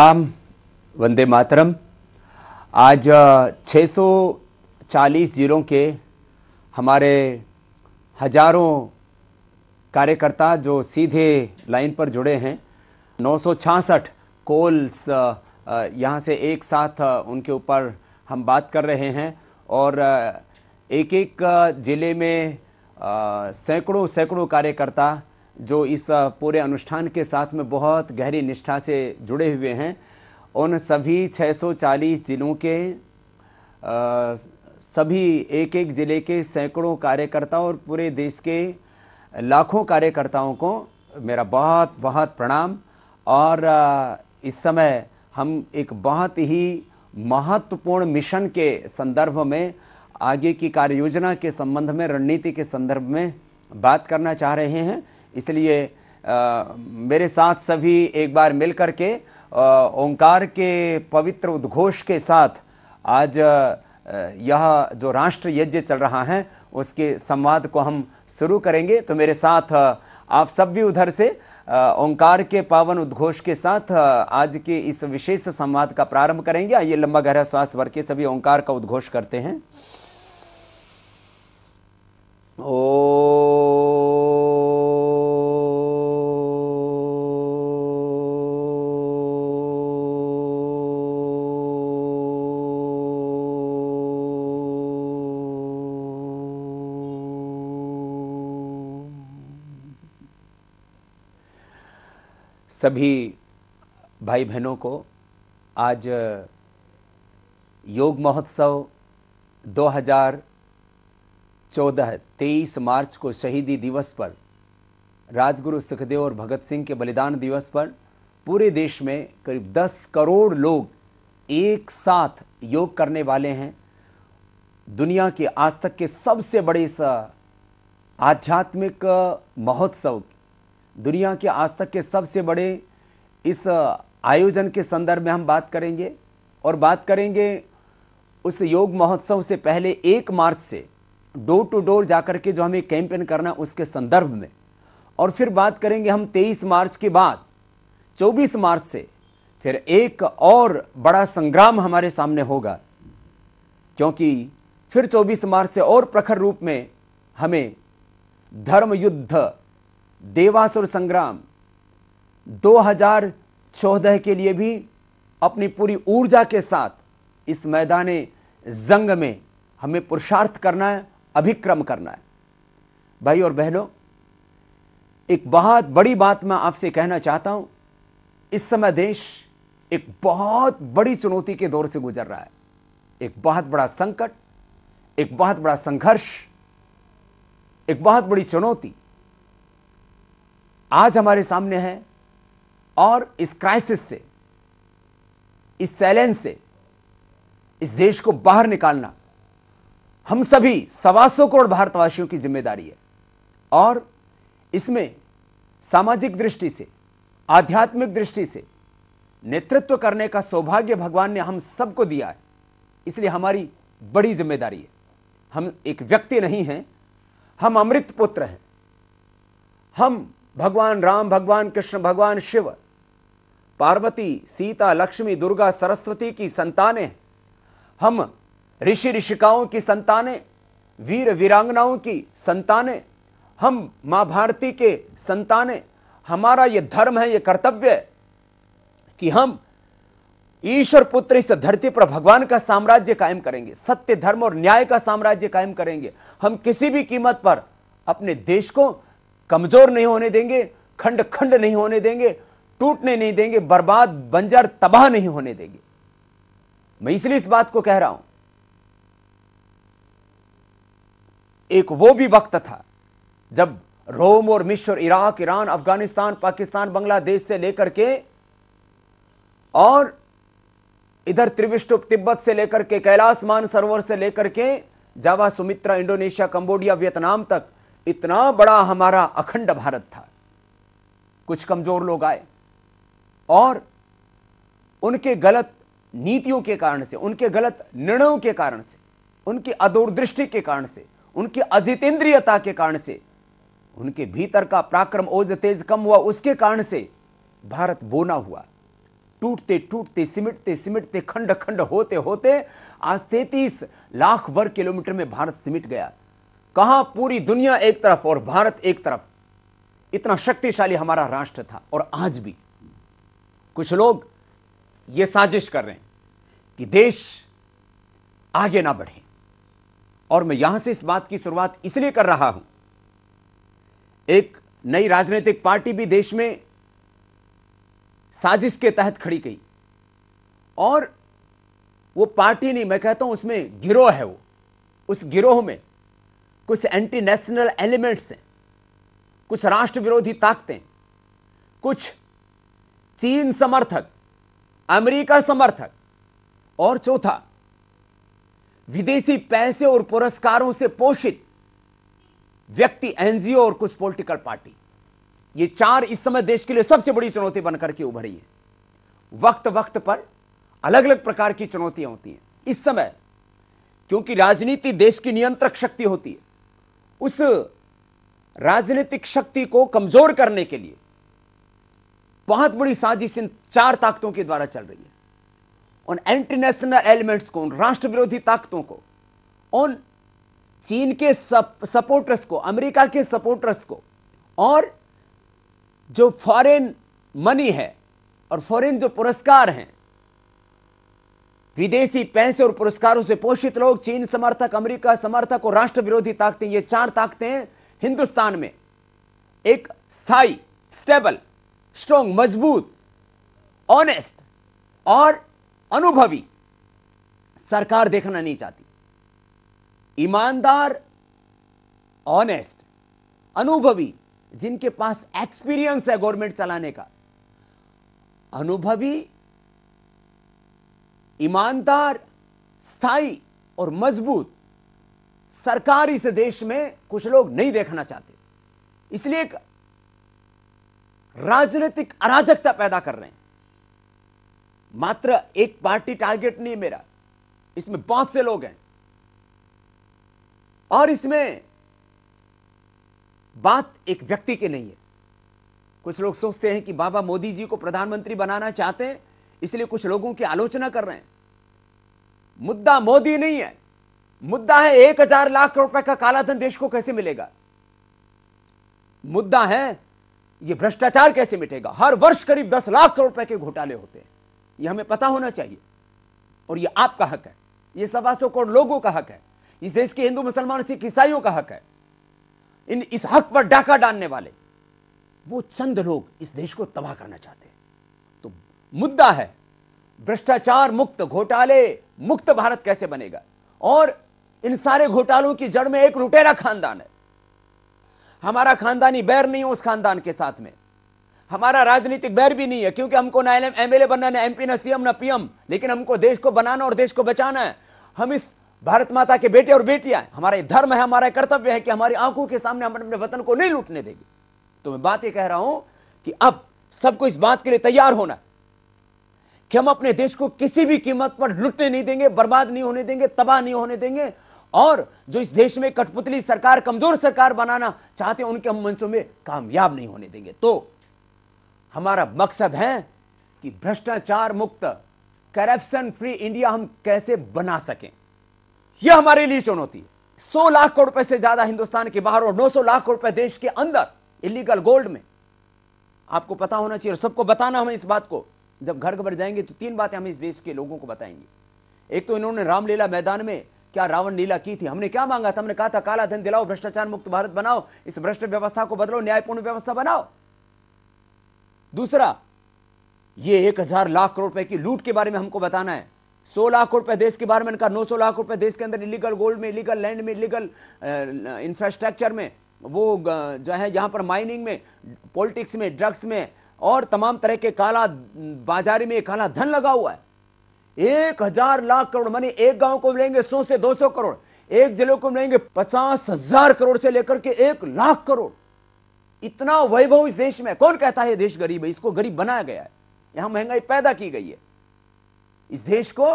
राम वंदे मातरम आज 640 ज़िलों के हमारे हजारों कार्यकर्ता जो सीधे लाइन पर जुड़े हैं नौ सौ यहां कोल्स यहाँ से एक साथ उनके ऊपर हम बात कर रहे हैं और एक एक ज़िले में सैकड़ों सैकड़ों कार्यकर्ता जो इस पूरे अनुष्ठान के साथ में बहुत गहरी निष्ठा से जुड़े हुए हैं उन सभी 640 जिलों के आ, सभी एक एक ज़िले के सैकड़ों कार्यकर्ताओं और पूरे देश के लाखों कार्यकर्ताओं को मेरा बहुत बहुत प्रणाम और इस समय हम एक बहुत ही महत्वपूर्ण मिशन के संदर्भ में आगे की कार्य योजना के संबंध में रणनीति के संदर्भ में बात करना चाह रहे हैं इसलिए मेरे साथ सभी एक बार मिल करके के ओंकार के पवित्र उद्घोष के साथ आज यह जो राष्ट्र यज्ञ चल रहा है उसके संवाद को हम शुरू करेंगे तो मेरे साथ आप सब भी उधर से ओंकार के पावन उद्घोष के साथ आज के इस विशेष संवाद का प्रारंभ करेंगे आइए लंबा गहरा श्वास भर के सभी ओंकार का उद्घोष करते हैं ओ सभी भाई बहनों को आज योग महोत्सव 2014 23 मार्च को शहीदी दिवस पर राजगुरु सुखदेव और भगत सिंह के बलिदान दिवस पर पूरे देश में करीब 10 करोड़ लोग एक साथ योग करने वाले हैं दुनिया के आज तक के सबसे बड़े सा आध्यात्मिक महोत्सव दुनिया के आज तक के सबसे बड़े इस आयोजन के संदर्भ में हम बात करेंगे और बात करेंगे उस योग महोत्सव से पहले एक मार्च से डोर टू डोर जाकर के जो हमें कैंपेन करना उसके संदर्भ में और फिर बात करेंगे हम 23 मार्च के बाद 24 मार्च से फिर एक और बड़ा संग्राम हमारे सामने होगा क्योंकि फिर 24 मार्च से और प्रखर रूप में हमें धर्म युद्ध देवासुर संग्राम 2014 के लिए भी अपनी पूरी ऊर्जा के साथ इस मैदान जंग में हमें पुरुषार्थ करना है अभिक्रम करना है भाई और बहनों एक बहुत बड़ी बात मैं आपसे कहना चाहता हूं इस समय देश एक बहुत बड़ी चुनौती के दौर से गुजर रहा है एक बहुत बड़ा संकट एक बहुत बड़ा संघर्ष एक बहुत बड़ी चुनौती आज हमारे सामने है और इस क्राइसिस से इस सैलेंस से इस देश को बाहर निकालना हम सभी सवा सौ करोड़ भारतवासियों की जिम्मेदारी है और इसमें सामाजिक दृष्टि से आध्यात्मिक दृष्टि से नेतृत्व करने का सौभाग्य भगवान ने हम सबको दिया है इसलिए हमारी बड़ी जिम्मेदारी है हम एक व्यक्ति नहीं हैं हम अमृत पुत्र हैं हम भगवान राम भगवान कृष्ण भगवान शिव पार्वती सीता लक्ष्मी दुर्गा सरस्वती की संताने हम ऋषि ऋषिकाओं की संताने वीर वीरांगनाओं की संताने हम मां भारती के संताने हमारा ये धर्म है ये कर्तव्य है कि हम ईश्वर पुत्र इस धरती पर भगवान का साम्राज्य कायम करेंगे सत्य धर्म और न्याय का साम्राज्य कायम करेंगे हम किसी भी कीमत पर अपने देश को कमजोर नहीं होने देंगे खंड खंड नहीं होने देंगे टूटने नहीं देंगे बर्बाद बंजर तबाह नहीं होने देंगे मैं इसलिए इस बात को कह रहा हूं एक वो भी वक्त था जब रोम और मिश्र इराक ईरान अफगानिस्तान पाकिस्तान बांग्लादेश से लेकर के और इधर त्रिविष्टुप तिब्बत से लेकर के कैलाश सरोवर से लेकर के Java Sumatra Indonesia Cambodia Vietnam तक इतना बड़ा हमारा अखंड भारत था कुछ कमजोर लोग आए और उनके गलत नीतियों के कारण से उनके गलत निर्णयों के कारण से उनकी अदूरदृष्टि के कारण से उनकी अजितेंद्रियता के कारण से उनके भीतर का पराक्रम ओज तेज कम हुआ उसके कारण से भारत बोना हुआ टूटते टूटते सिमटते सिमटते खंड खंड होते होते आज तैतीस लाख वर्ग किलोमीटर में भारत सिमट गया कहा पूरी दुनिया एक तरफ और भारत एक तरफ इतना शक्तिशाली हमारा राष्ट्र था और आज भी कुछ लोग ये साजिश कर रहे हैं कि देश आगे ना बढ़े और मैं यहां से इस बात की शुरुआत इसलिए कर रहा हूं एक नई राजनीतिक पार्टी भी देश में साजिश के तहत खड़ी गई और वो पार्टी नहीं मैं कहता हूं उसमें गिरोह है वो उस गिरोह में कुछ एंटी नेशनल एलिमेंट्स हैं कुछ राष्ट्र विरोधी ताकतें कुछ चीन समर्थक अमेरिका समर्थक और चौथा विदेशी पैसे और पुरस्कारों से पोषित व्यक्ति एनजीओ और कुछ पॉलिटिकल पार्टी ये चार इस समय देश के लिए सबसे बड़ी चुनौती बनकर के उभरी है वक्त वक्त पर अलग अलग प्रकार की चुनौतियां होती हैं इस समय क्योंकि राजनीति देश की नियंत्रक शक्ति होती है उस राजनीतिक शक्ति को कमजोर करने के लिए बहुत बड़ी साजिश इन चार ताकतों के द्वारा चल रही है उन एंटीनेशनल एलिमेंट्स को उन राष्ट्र विरोधी ताकतों को उन चीन के सप, सपोर्टर्स को अमेरिका के सपोर्टर्स को और जो फॉरेन मनी है और फॉरेन जो पुरस्कार हैं विदेशी पैसे और पुरस्कारों से पोषित लोग चीन समर्थक अमेरिका समर्थक और राष्ट्र विरोधी ताकतें ये चार ताकतें हिंदुस्तान में एक स्थायी स्टेबल स्ट्रॉन्ग मजबूत ऑनेस्ट और अनुभवी सरकार देखना नहीं चाहती ईमानदार ऑनेस्ट अनुभवी जिनके पास एक्सपीरियंस है गवर्नमेंट चलाने का अनुभवी ईमानदार स्थायी और मजबूत सरकार इस देश में कुछ लोग नहीं देखना चाहते इसलिए एक राजनीतिक अराजकता पैदा कर रहे हैं मात्र एक पार्टी टारगेट नहीं मेरा इसमें बहुत से लोग हैं और इसमें बात एक व्यक्ति की नहीं है कुछ लोग सोचते हैं कि बाबा मोदी जी को प्रधानमंत्री बनाना चाहते हैं इसलिए कुछ लोगों की आलोचना कर रहे हैं मुद्दा मोदी नहीं है मुद्दा है एक हजार लाख करोड़ रुपए का कालाधन देश को कैसे मिलेगा मुद्दा है ये भ्रष्टाचार कैसे मिटेगा हर वर्ष करीब दस लाख करोड़ रुपए के घोटाले होते हैं यह हमें पता होना चाहिए और यह आपका हक है यह सवा सौ करोड़ लोगों का हक है इस देश के हिंदू मुसलमान सिख ईसाइयों का हक है इन इस हक पर डाका डालने वाले वो चंद लोग इस देश को तबाह करना चाहते हैं मुद्दा है भ्रष्टाचार मुक्त घोटाले मुक्त भारत कैसे बनेगा और इन सारे घोटालों की जड़ में एक लुटेरा खानदान है हमारा खानदानी बैर नहीं है उस खानदान के साथ में हमारा राजनीतिक बैर भी नहीं है क्योंकि हमको ना एमएलए बनना ना एमपी ना सीएम ना पीएम लेकिन हमको देश को बनाना और देश को बचाना है हम इस भारत माता के बेटे और बेटियां हमारा धर्म है हमारा कर्तव्य है कि हमारी आंखों के सामने हम अपने वतन को नहीं लूटने देंगे तो मैं बात यह कह रहा हूं कि अब सबको इस बात के लिए तैयार होना कि हम अपने देश को किसी भी कीमत पर लुटने नहीं देंगे बर्बाद नहीं होने देंगे तबाह नहीं होने देंगे और जो इस देश में कठपुतली सरकार कमजोर सरकार बनाना चाहते हैं उनके हम मंचों में कामयाब नहीं होने देंगे तो हमारा मकसद है कि भ्रष्टाचार मुक्त करप्शन फ्री इंडिया हम कैसे बना सकें यह हमारे लिए चुनौती सौ लाख करोड़ रुपए से ज्यादा हिंदुस्तान के बाहर और सौ लाख करोड़ रुपए देश के अंदर इलीगल गोल्ड में आपको पता होना चाहिए सबको बताना हमें इस बात को जब घर घर जाएंगे तो तीन बातें हम इस देश के लोगों को बताएंगे एक तो इन्होंने रामलीला मैदान में क्या रावण लीला की थी हमने क्या मांगा था हमने कहा था काला धन दिलाओ भ्रष्टाचार मुक्त भारत बनाओ इस भ्रष्ट व्यवस्था को बदलो न्यायपूर्ण व्यवस्था बनाओ दूसरा ये एक हजार लाख करोड़ रुपए की लूट के बारे में हमको बताना है सौ लाख रुपए देश के बारे में इनका नौ सौ लाख रुपए देश के अंदर इलीगल गोल्ड में इलीगल लैंड में इलीगल इंफ्रास्ट्रक्चर में वो जो है यहां पर माइनिंग में पॉलिटिक्स में ड्रग्स में और तमाम तरह के काला बाजारी में काला धन लगा हुआ है एक हजार लाख करोड़ मानी एक गांव को मिलेंगे सौ से दो सौ करोड़ एक जिले को मिलेंगे पचास हजार करोड़ से लेकर के एक लाख करोड़ इतना वैभव इस देश में कौन कहता है देश गरीब है इसको गरीब बनाया गया है यहां महंगाई पैदा की गई है इस देश को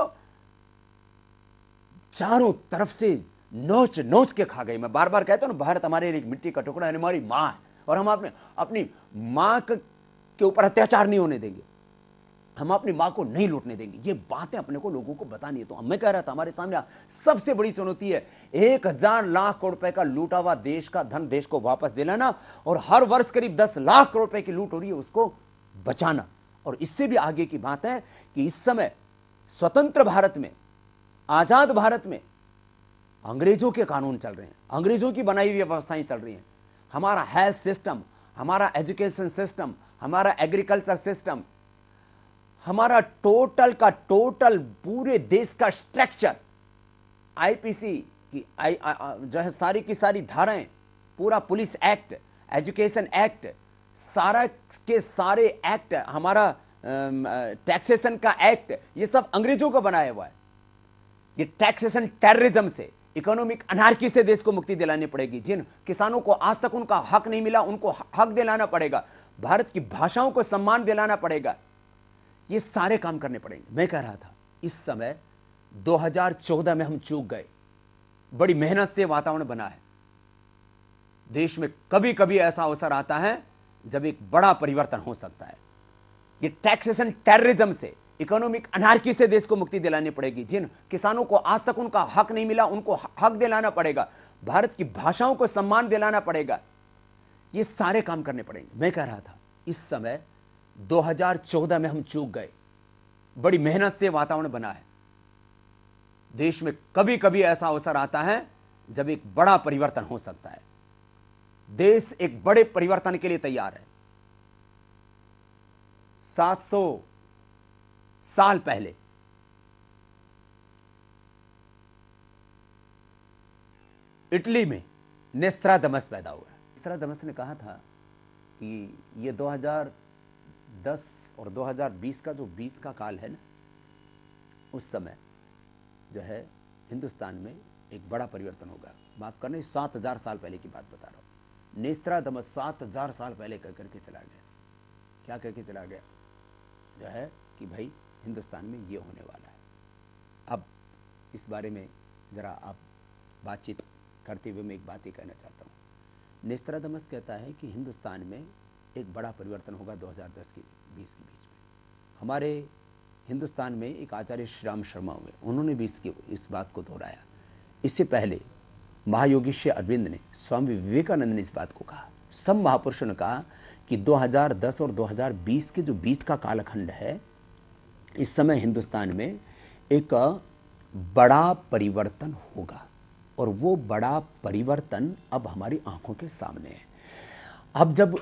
चारों तरफ से नोच नोच के खा गई मैं बार बार कहता हूं भारत हमारे एक मिट्टी का टुकड़ा है हमारी मां है और हम अपने अपनी मां के ऊपर अत्याचार नहीं होने देंगे हम अपनी मां को नहीं लूटने देंगे ये बातें अपने को लोगों को बतानी है तो मैं कह रहा था हमारे सामने सबसे बड़ी चुनौती है एक हजार लाख करोड़ रुपए का लूटा हुआ देश का धन देश को वापस दिलाना और हर वर्ष करीब दस लाख करोड़ रुपए की लूट हो रही है उसको बचाना और इससे भी आगे की बात है कि इस समय स्वतंत्र भारत में आजाद भारत में अंग्रेजों के कानून चल रहे हैं अंग्रेजों की बनाई हुई व्यवस्थाएं चल रही हैं हमारा हेल्थ सिस्टम हमारा एजुकेशन सिस्टम हमारा एग्रीकल्चर सिस्टम हमारा टोटल का टोटल पूरे देश का स्ट्रक्चर आईपीसी की आई, आ, आ, जो है सारी की सारी धाराएं पूरा पुलिस एक्ट एजुकेशन एक्ट सारा के सारे एक्ट हमारा टैक्सेशन का एक्ट ये सब अंग्रेजों का बनाया हुआ है ये टैक्सेशन टेररिज्म से इकोनॉमिक अनार्की से देश को मुक्ति दिलानी पड़ेगी जिन किसानों को आज तक उनका हक नहीं मिला उनको हक दिलाना पड़ेगा भारत की भाषाओं को सम्मान दिलाना पड़ेगा ये सारे काम करने पड़ेंगे मैं कह रहा था इस समय 2014 में हम चूक गए बड़ी मेहनत से वातावरण बना है देश में कभी कभी ऐसा अवसर आता है जब एक बड़ा परिवर्तन हो सकता है ये टैक्सेशन टेररिज्म से इकोनॉमिक अनार्की से देश को मुक्ति दिलानी पड़ेगी जिन किसानों को आज तक उनका हक नहीं मिला उनको हक दिलाना पड़ेगा भारत की भाषाओं को सम्मान दिलाना पड़ेगा ये सारे काम करने पड़ेंगे मैं कह रहा था इस समय 2014 में हम चूक गए बड़ी मेहनत से वातावरण बना है देश में कभी कभी ऐसा अवसर आता है जब एक बड़ा परिवर्तन हो सकता है देश एक बड़े परिवर्तन के लिए तैयार है 700 साल पहले इटली में नेस्त्रा दमस पैदा हुआ दमस ने कहा था कि ये 2010 और 2020 का जो बीच का काल है ना उस समय जो है हिंदुस्तान में एक बड़ा परिवर्तन होगा माफ करने सात हजार साल पहले की बात बता रहा हूँ नेस्त्रा दमस सात हजार साल पहले कह करके चला गया क्या कह के चला गया जो है कि भाई हिंदुस्तान में ये होने वाला है अब इस बारे में ज़रा आप बातचीत करते हुए मैं एक बात ही कहना चाहता हूँ दमस कहता है कि हिंदुस्तान में एक बड़ा परिवर्तन होगा 2010 के बीस के बीच में हमारे हिंदुस्तान में एक आचार्य श्री राम शर्मा हुए उन्होंने भी इसकी इस बात को दोहराया इससे पहले महायोगी श्री अरविंद ने स्वामी विवेकानंद ने इस बात को कहा सब महापुरुषों ने कहा कि 2010 और 2020 के जो बीच का कालखंड है इस समय हिंदुस्तान में एक बड़ा परिवर्तन होगा और वो बड़ा परिवर्तन अब हमारी आंखों के सामने है अब जब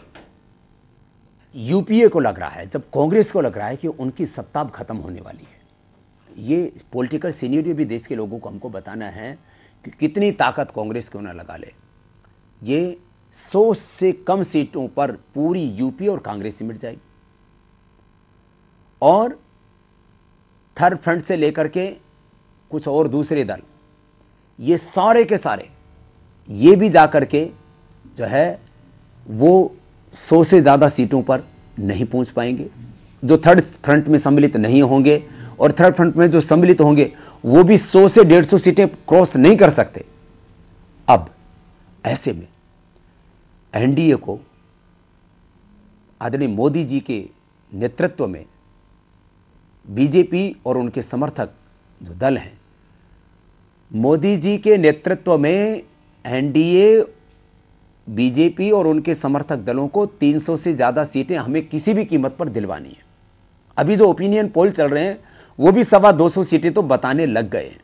यूपीए को लग रहा है जब कांग्रेस को लग रहा है कि उनकी सत्ता अब खत्म होने वाली है ये पॉलिटिकल सीनियर भी देश के लोगों को हमको बताना है कि कितनी ताकत कांग्रेस क्यों ना लगा ले ये सौ से कम सीटों पर पूरी यूपी और कांग्रेस सिमट जाएगी और थर्ड फ्रंट से लेकर के कुछ और दूसरे दल ये सारे के सारे ये भी जा कर के जो है वो सौ से ज़्यादा सीटों पर नहीं पहुंच पाएंगे जो थर्ड फ्रंट में सम्मिलित नहीं होंगे और थर्ड फ्रंट में जो सम्मिलित होंगे वो भी सौ से डेढ़ सौ सीटें क्रॉस नहीं कर सकते अब ऐसे में एनडीए को आदरणीय मोदी जी के नेतृत्व में बीजेपी और उनके समर्थक जो दल हैं मोदी जी के नेतृत्व में एनडीए बीजेपी और उनके समर्थक दलों को 300 से ज़्यादा सीटें हमें किसी भी कीमत पर दिलवानी है अभी जो ओपिनियन पोल चल रहे हैं वो भी सवा 200 सीटें तो बताने लग गए हैं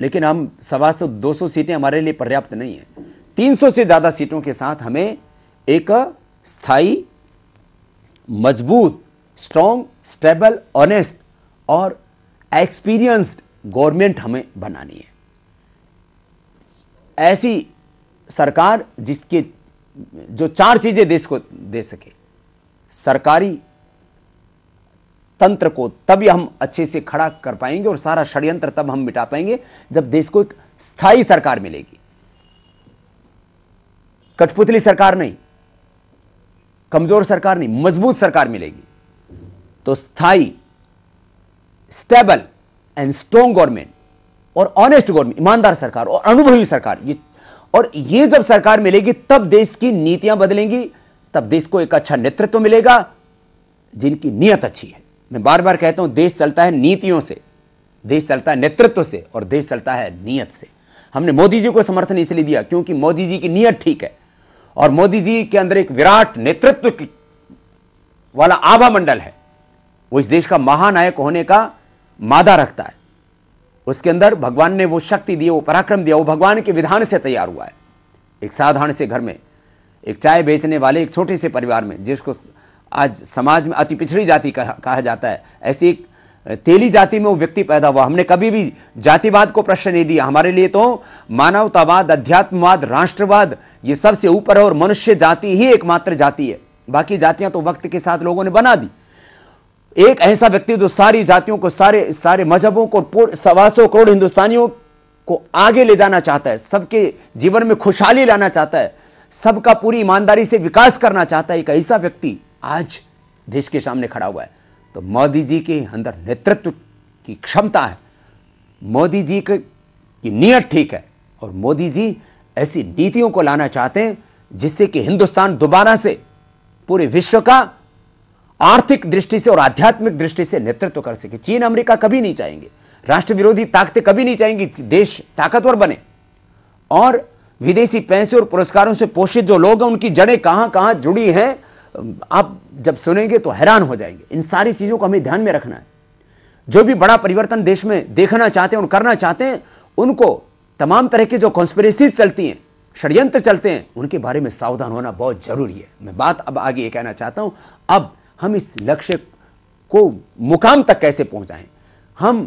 लेकिन हम सवा से दो सीटें हमारे लिए पर्याप्त नहीं है 300 से ज़्यादा सीटों के साथ हमें एक स्थायी मजबूत स्ट्रॉन्ग स्टेबल ऑनेस्ट और एक्सपीरियंस्ड गवर्नमेंट हमें बनानी है ऐसी सरकार जिसके जो चार चीज़ें देश को दे सके सरकारी तंत्र को तभी हम अच्छे से खड़ा कर पाएंगे और सारा षड्यंत्र तब हम मिटा पाएंगे जब देश को एक स्थायी सरकार मिलेगी कठपुतली सरकार नहीं कमजोर सरकार नहीं मजबूत सरकार मिलेगी तो स्थायी स्टेबल एंड स्ट्रोंग गवर्नमेंट और ऑनेस्ट गवर्नमेंट ईमानदार सरकार और अनुभवी सरकार ये और ये जब सरकार मिलेगी तब देश की नीतियां बदलेंगी तब देश को एक अच्छा नेतृत्व मिलेगा जिनकी नीयत अच्छी है मैं बार बार कहता हूं देश चलता है नीतियों से देश चलता है नेतृत्व से और देश चलता है नीयत से हमने मोदी जी को समर्थन इसलिए दिया क्योंकि मोदी जी की नीयत ठीक है और मोदी जी के अंदर एक विराट नेतृत्व वाला आभा मंडल है वो इस देश का महानायक होने का मादा रखता है उसके अंदर भगवान ने वो शक्ति दी वो पराक्रम दिया वो भगवान के विधान से तैयार हुआ है एक साधारण से घर में एक चाय बेचने वाले एक छोटे से परिवार में जिसको आज समाज में अति पिछड़ी जाति कहा, कहा जाता है ऐसी एक तेली जाति में वो व्यक्ति पैदा हुआ हमने कभी भी जातिवाद को प्रश्न नहीं दिया हमारे लिए तो मानवतावाद अध्यात्मवाद राष्ट्रवाद ये सबसे ऊपर है और मनुष्य जाति ही एकमात्र जाति है बाकी जातियां तो वक्त के साथ लोगों ने बना दी एक ऐसा व्यक्ति जो सारी जातियों को सारे सारे मजहबों को सवा सौ करोड़ हिंदुस्तानियों को आगे ले जाना चाहता है सबके जीवन में खुशहाली लाना चाहता है सबका पूरी ईमानदारी से विकास करना चाहता है एक ऐसा व्यक्ति आज देश के सामने खड़ा हुआ है तो मोदी जी के अंदर नेतृत्व की क्षमता है मोदी जी के की नीयत ठीक है और मोदी जी ऐसी नीतियों को लाना चाहते हैं जिससे कि हिंदुस्तान दोबारा से पूरे विश्व का आर्थिक दृष्टि से और आध्यात्मिक दृष्टि से नेतृत्व कर सके चीन अमेरिका कभी नहीं चाहेंगे राष्ट्र विरोधी ताकतें कभी नहीं चाहेंगी देश ताकतवर बने और विदेशी पैसे और पुरस्कारों से पोषित जो लोग हैं उनकी जड़ें कहां कहां जुड़ी हैं आप जब सुनेंगे तो हैरान हो जाएंगे इन सारी चीज़ों को हमें ध्यान में रखना है जो भी बड़ा परिवर्तन देश में देखना चाहते हैं और करना चाहते हैं उनको तमाम तरह की जो कॉन्स्पिरसीज चलती हैं षड्यंत्र चलते हैं उनके बारे में सावधान होना बहुत जरूरी है मैं बात अब आगे ये कहना चाहता हूं अब हम इस लक्ष्य को मुकाम तक कैसे पहुंचाएं हम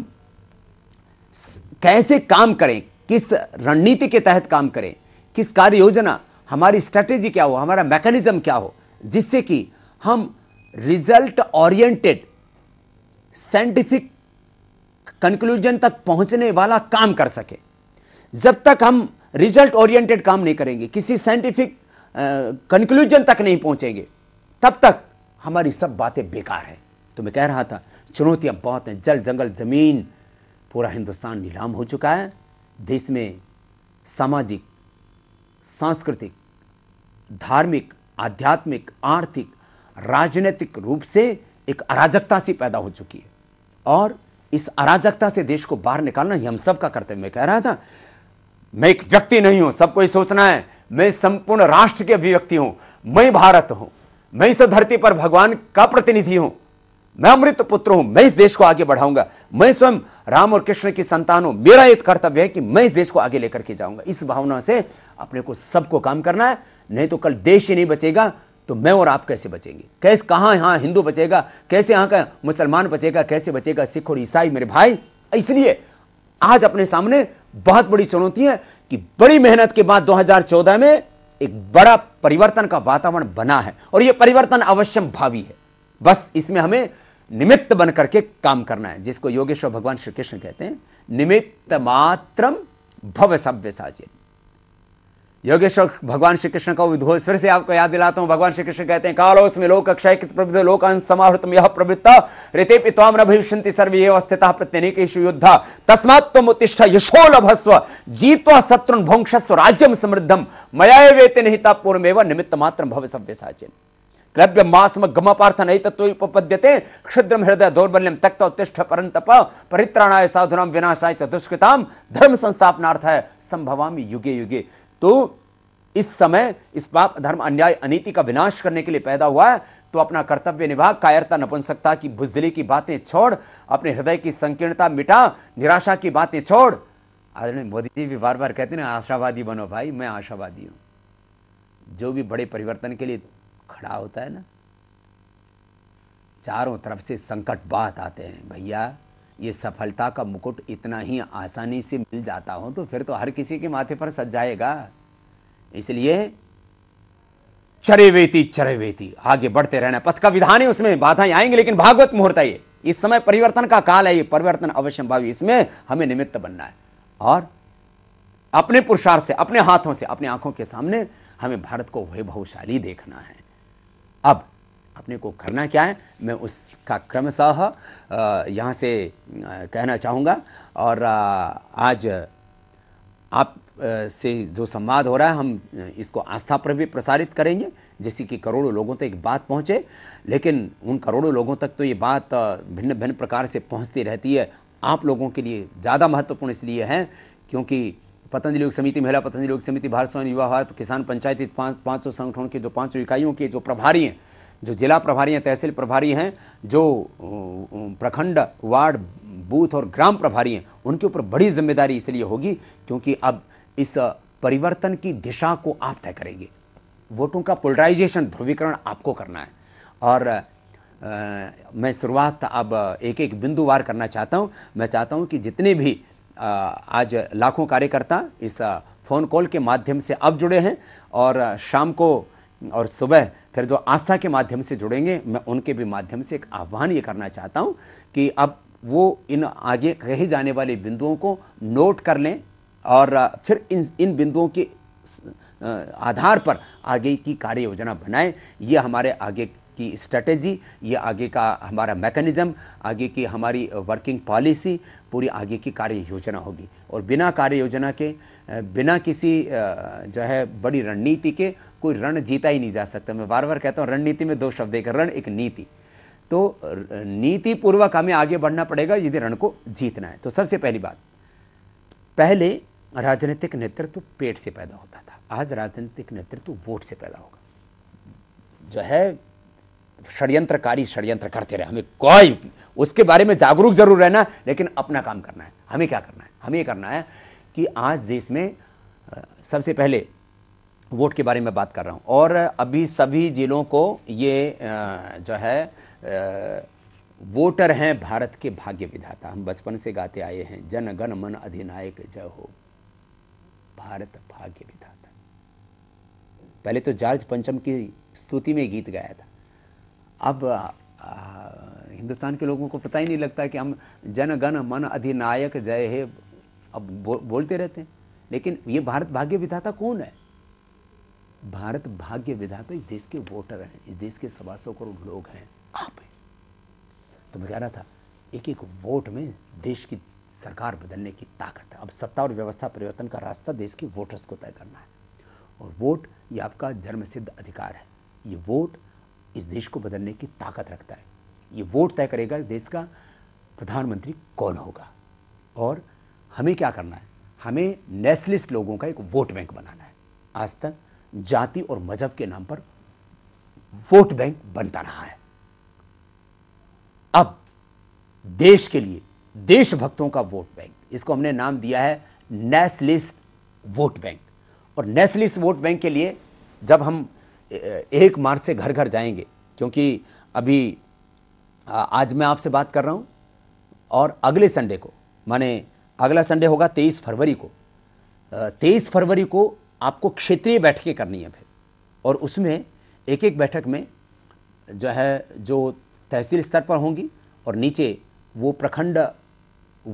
कैसे काम करें किस रणनीति के तहत काम करें किस कार्य योजना हमारी स्ट्रेटेजी क्या हो हमारा मैकेनिज्म क्या हो जिससे कि हम रिजल्ट ओरिएंटेड साइंटिफिक कंक्लूजन तक पहुंचने वाला काम कर सके जब तक हम रिजल्ट ओरिएंटेड काम नहीं करेंगे किसी साइंटिफिक कंक्लूजन तक नहीं पहुंचेंगे तब तक हमारी सब बातें बेकार हैं तो मैं कह रहा था चुनौतियाँ बहुत हैं जल जंगल ज़मीन पूरा हिंदुस्तान नीलाम हो चुका है देश में सामाजिक सांस्कृतिक धार्मिक आध्यात्मिक आर्थिक राजनीतिक रूप से एक अराजकता सी पैदा हो चुकी है और इस अराजकता से देश को बाहर निकालना ही हम सब का कर्तव्य मैं कह रहा था मैं एक व्यक्ति नहीं हूं सबको ये सोचना है मैं संपूर्ण राष्ट्र के अभिव्यक्ति हूं मैं भारत हूं मैं इस धरती पर भगवान का प्रतिनिधि हूं मैं अमृत पुत्र हूं मैं इस देश को आगे बढ़ाऊंगा मैं स्वयं राम और कृष्ण की संतान हूं मेरा एक कर्तव्य है कि मैं इस देश को आगे लेकर के जाऊंगा इस भावना से अपने को सबको काम करना है नहीं तो कल देश ही नहीं बचेगा तो मैं और आप कैसे बचेंगे कैसे कहां यहां हिंदू बचेगा कैसे यहां का मुसलमान बचेगा कैसे बचेगा सिख और ईसाई मेरे भाई इसलिए आज अपने सामने बहुत बड़ी चुनौती है कि बड़ी मेहनत के बाद 2014 में एक बड़ा परिवर्तन का वातावरण बना है और यह परिवर्तन अवश्य भावी है बस इसमें हमें निमित्त बन करके काम करना है जिसको योगेश्वर भगवान श्री कृष्ण कहते हैं निमित्त मात्रम भव सभ्य साजिन योगेश्वर भगवान श्री कृष्ण का उद्घोष फिर से आपको याद दिलाता हूं भगवान श्री कृष्ण कहते हैं कालोस उसमें लोक अक्षय प्रवृत्त लोक अंश समाहृत यह प्रवृत्त ऋते पिताम नभिष्यंति सर्वे अवस्थिता प्रत्यनेकेश युद्धा तस्मात् तुम उत्तिष्ठ यशो लभस्व जीत शत्रु भोंक्षस्व राज्यम समृद्धम मया वेत निहिता पूर्वमेव निमित्त मात्र भव सव्य साचिन क्लब्य मासम गम पार्थ नहीं तत्व उपपद्यते क्षुद्रम हृदय दौर्बल्यम तक्त उत्तिष्ठ परंतप परित्राणाय साधुनाम विनाशाय च दुष्कृताम धर्म संस्थापनार्थ है संभवामी युगे युगे तो इस समय इस पाप धर्म अन्याय अनीति का विनाश करने के लिए पैदा हुआ है तो अपना कर्तव्य निभा कायरता नपुंसकता की भुजदली की बातें छोड़ अपने हृदय की संकीर्णता मिटा निराशा की बातें छोड़ आदरणीय मोदी जी भी बार बार कहते हैं ना आशावादी बनो भाई मैं आशावादी हूं जो भी बड़े परिवर्तन के लिए खड़ा होता है ना चारों तरफ से संकट बात आते हैं भैया ये सफलता का मुकुट इतना ही आसानी से मिल जाता हो तो फिर तो हर किसी के माथे पर सज जाएगा इसलिए चरेवेती चरेवेती आगे बढ़ते रहना पथ का विधान है उसमें बाधाएं आएंगे लेकिन भागवत मुहूर्त है ये इस समय परिवर्तन का काल है ये परिवर्तन अवश्य इसमें हमें निमित्त बनना है और अपने पुरुषार्थ से अपने हाथों से अपने आंखों के सामने हमें भारत को वैभवशाली देखना है अब अपने को करना क्या है मैं उसका क्रमशः यहाँ से कहना चाहूँगा और आज आप से जो संवाद हो रहा है हम इसको आस्था पर भी प्रसारित करेंगे जैसे कि करोड़ों लोगों तक एक बात पहुँचे लेकिन उन करोड़ों लोगों तक तो ये बात भिन्न भिन्न प्रकार से पहुँचती रहती है आप लोगों के लिए ज़्यादा महत्वपूर्ण इसलिए है क्योंकि पतंजलि योग समिति महिला पतंजलि योग समिति भारत स्वयं युवा भारत किसान पंचायत पाँच पाँच सौ संगठनों के जो पाँच सौ इकाइयों के जो प्रभारी हैं जो जिला प्रभारी हैं तहसील प्रभारी हैं जो प्रखंड वार्ड बूथ और ग्राम प्रभारी हैं उनके ऊपर बड़ी जिम्मेदारी इसलिए होगी क्योंकि अब इस परिवर्तन की दिशा को आप तय करेंगे वोटों का पोलराइजेशन ध्रुवीकरण आपको करना है और आ, मैं शुरुआत अब एक एक बिंदु वार करना चाहता हूं मैं चाहता हूं कि जितने भी आ, आज लाखों कार्यकर्ता इस फ़ोन कॉल के माध्यम से अब जुड़े हैं और शाम को और सुबह फिर जो आस्था के माध्यम से जुड़ेंगे मैं उनके भी माध्यम से एक आह्वान ये करना चाहता हूँ कि अब वो इन आगे कहे जाने वाले बिंदुओं को नोट कर लें और फिर इन इन बिंदुओं के आधार पर आगे की कार्य योजना बनाएं ये हमारे आगे की स्ट्रेटेजी ये आगे का हमारा मैकेनिज्म आगे की हमारी वर्किंग पॉलिसी पूरी आगे की कार्य योजना होगी और बिना कार्य योजना के बिना किसी जो है बड़ी रणनीति के कोई रण जीता ही नहीं जा सकता मैं बार बार कहता हूँ रणनीति में दो शब्द एक रण एक नीति तो नीति पूर्वक हमें आगे बढ़ना पड़ेगा यदि रण को जीतना है तो सबसे पहली बात पहले राजनीतिक नेतृत्व पेट से पैदा होता था आज राजनीतिक नेतृत्व वोट से पैदा होगा जो है षड्यंत्रकारी षड्यंत्र करते रहे हमें कोई उसके बारे में जागरूक जरूर रहना लेकिन अपना काम करना है हमें क्या करना है हमें करना है कि आज देश में सबसे पहले वोट के बारे में बात कर रहा हूँ और अभी सभी ज़िलों को ये जो है वोटर हैं भारत के भाग्य विधाता हम बचपन से गाते आए हैं जन गण मन अधिनायक जय हो भारत भाग्य विधाता पहले तो जॉर्ज पंचम की स्तुति में गीत गाया था अब हिंदुस्तान के लोगों को पता ही नहीं लगता कि हम जन गण मन अधिनायक जय हे अब बो, बोलते रहते हैं लेकिन ये भारत भाग्य विधाता कौन है भारत भाग्य विधाता इस देश के वोटर हैं इस देश के सवा सौ करोड़ लोग हैं आप हैं तो मैं कह रहा था एक एक वोट में देश की सरकार बदलने की ताकत है अब सत्ता और व्यवस्था परिवर्तन का रास्ता देश के वोटर्स को तय करना है और वोट ये आपका जन्मसिद्ध अधिकार है ये वोट इस देश को बदलने की ताकत रखता है ये वोट तय करेगा देश का प्रधानमंत्री कौन होगा और हमें क्या करना है हमें नेशनलिस्ट लोगों का एक वोट बैंक बनाना है आज तक जाति और मजहब के नाम पर वोट बैंक बनता रहा है अब देश के लिए देशभक्तों का वोट बैंक इसको हमने नाम दिया है नेशनलिस्ट वोट बैंक और नेशनलिस्ट वोट बैंक के लिए जब हम एक मार्च से घर घर जाएंगे क्योंकि अभी आज मैं आपसे बात कर रहा हूं और अगले संडे को माने अगला संडे होगा तेईस फरवरी को तेईस फरवरी को आपको क्षेत्रीय बैठकें करनी है फिर और उसमें एक एक बैठक में जो है जो तहसील स्तर पर होंगी और नीचे वो प्रखंड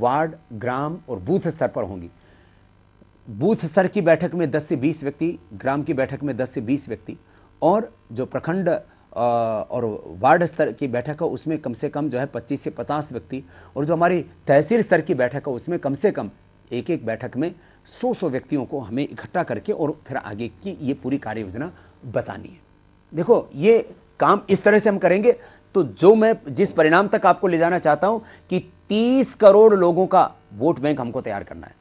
वार्ड ग्राम और बूथ स्तर पर होंगी बूथ स्तर की बैठक में 10 से 20 व्यक्ति ग्राम की बैठक में 10 से 20 व्यक्ति और जो प्रखंड और वार्ड स्तर की बैठक है उसमें कम से कम जो है 25 से 50 व्यक्ति और जो हमारी तहसील स्तर की बैठक है उसमें कम से कम एक एक बैठक में सौ सौ व्यक्तियों को हमें इकट्ठा करके और फिर आगे की ये पूरी कार्य योजना बतानी है देखो ये काम इस तरह से हम करेंगे तो जो मैं जिस परिणाम तक आपको ले जाना चाहता हूं कि 30 करोड़ लोगों का वोट बैंक हमको तैयार करना है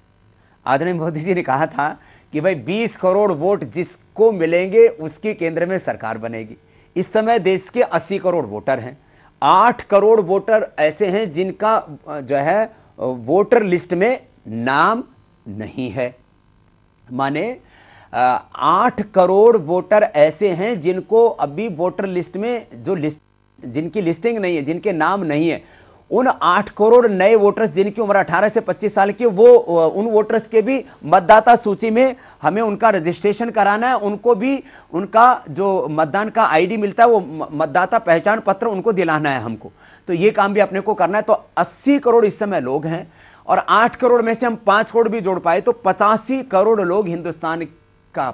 आदरणीय मोदी जी ने कहा था कि भाई 20 करोड़ वोट जिसको मिलेंगे उसके केंद्र में सरकार बनेगी इस समय देश के 80 करोड़ वोटर हैं 8 करोड़ वोटर ऐसे हैं जिनका जो है वोटर लिस्ट में नाम नहीं है माने आठ करोड़ वोटर ऐसे हैं जिनको अभी वोटर लिस्ट में जो लिस्ट जिनकी लिस्टिंग नहीं है जिनके नाम नहीं है उन आठ करोड़ नए वोटर्स जिनकी उम्र अठारह से पच्चीस साल की वो उन वोटर्स के भी मतदाता सूची में हमें उनका रजिस्ट्रेशन कराना है उनको भी उनका जो मतदान का आईडी मिलता है वो मतदाता पहचान पत्र उनको दिलाना है हमको तो ये काम भी अपने को करना है तो अस्सी करोड़ इस समय लोग हैं और आठ करोड़ में से हम पांच करोड़ भी जोड़ पाए तो पचासी करोड़ लोग हिंदुस्तान का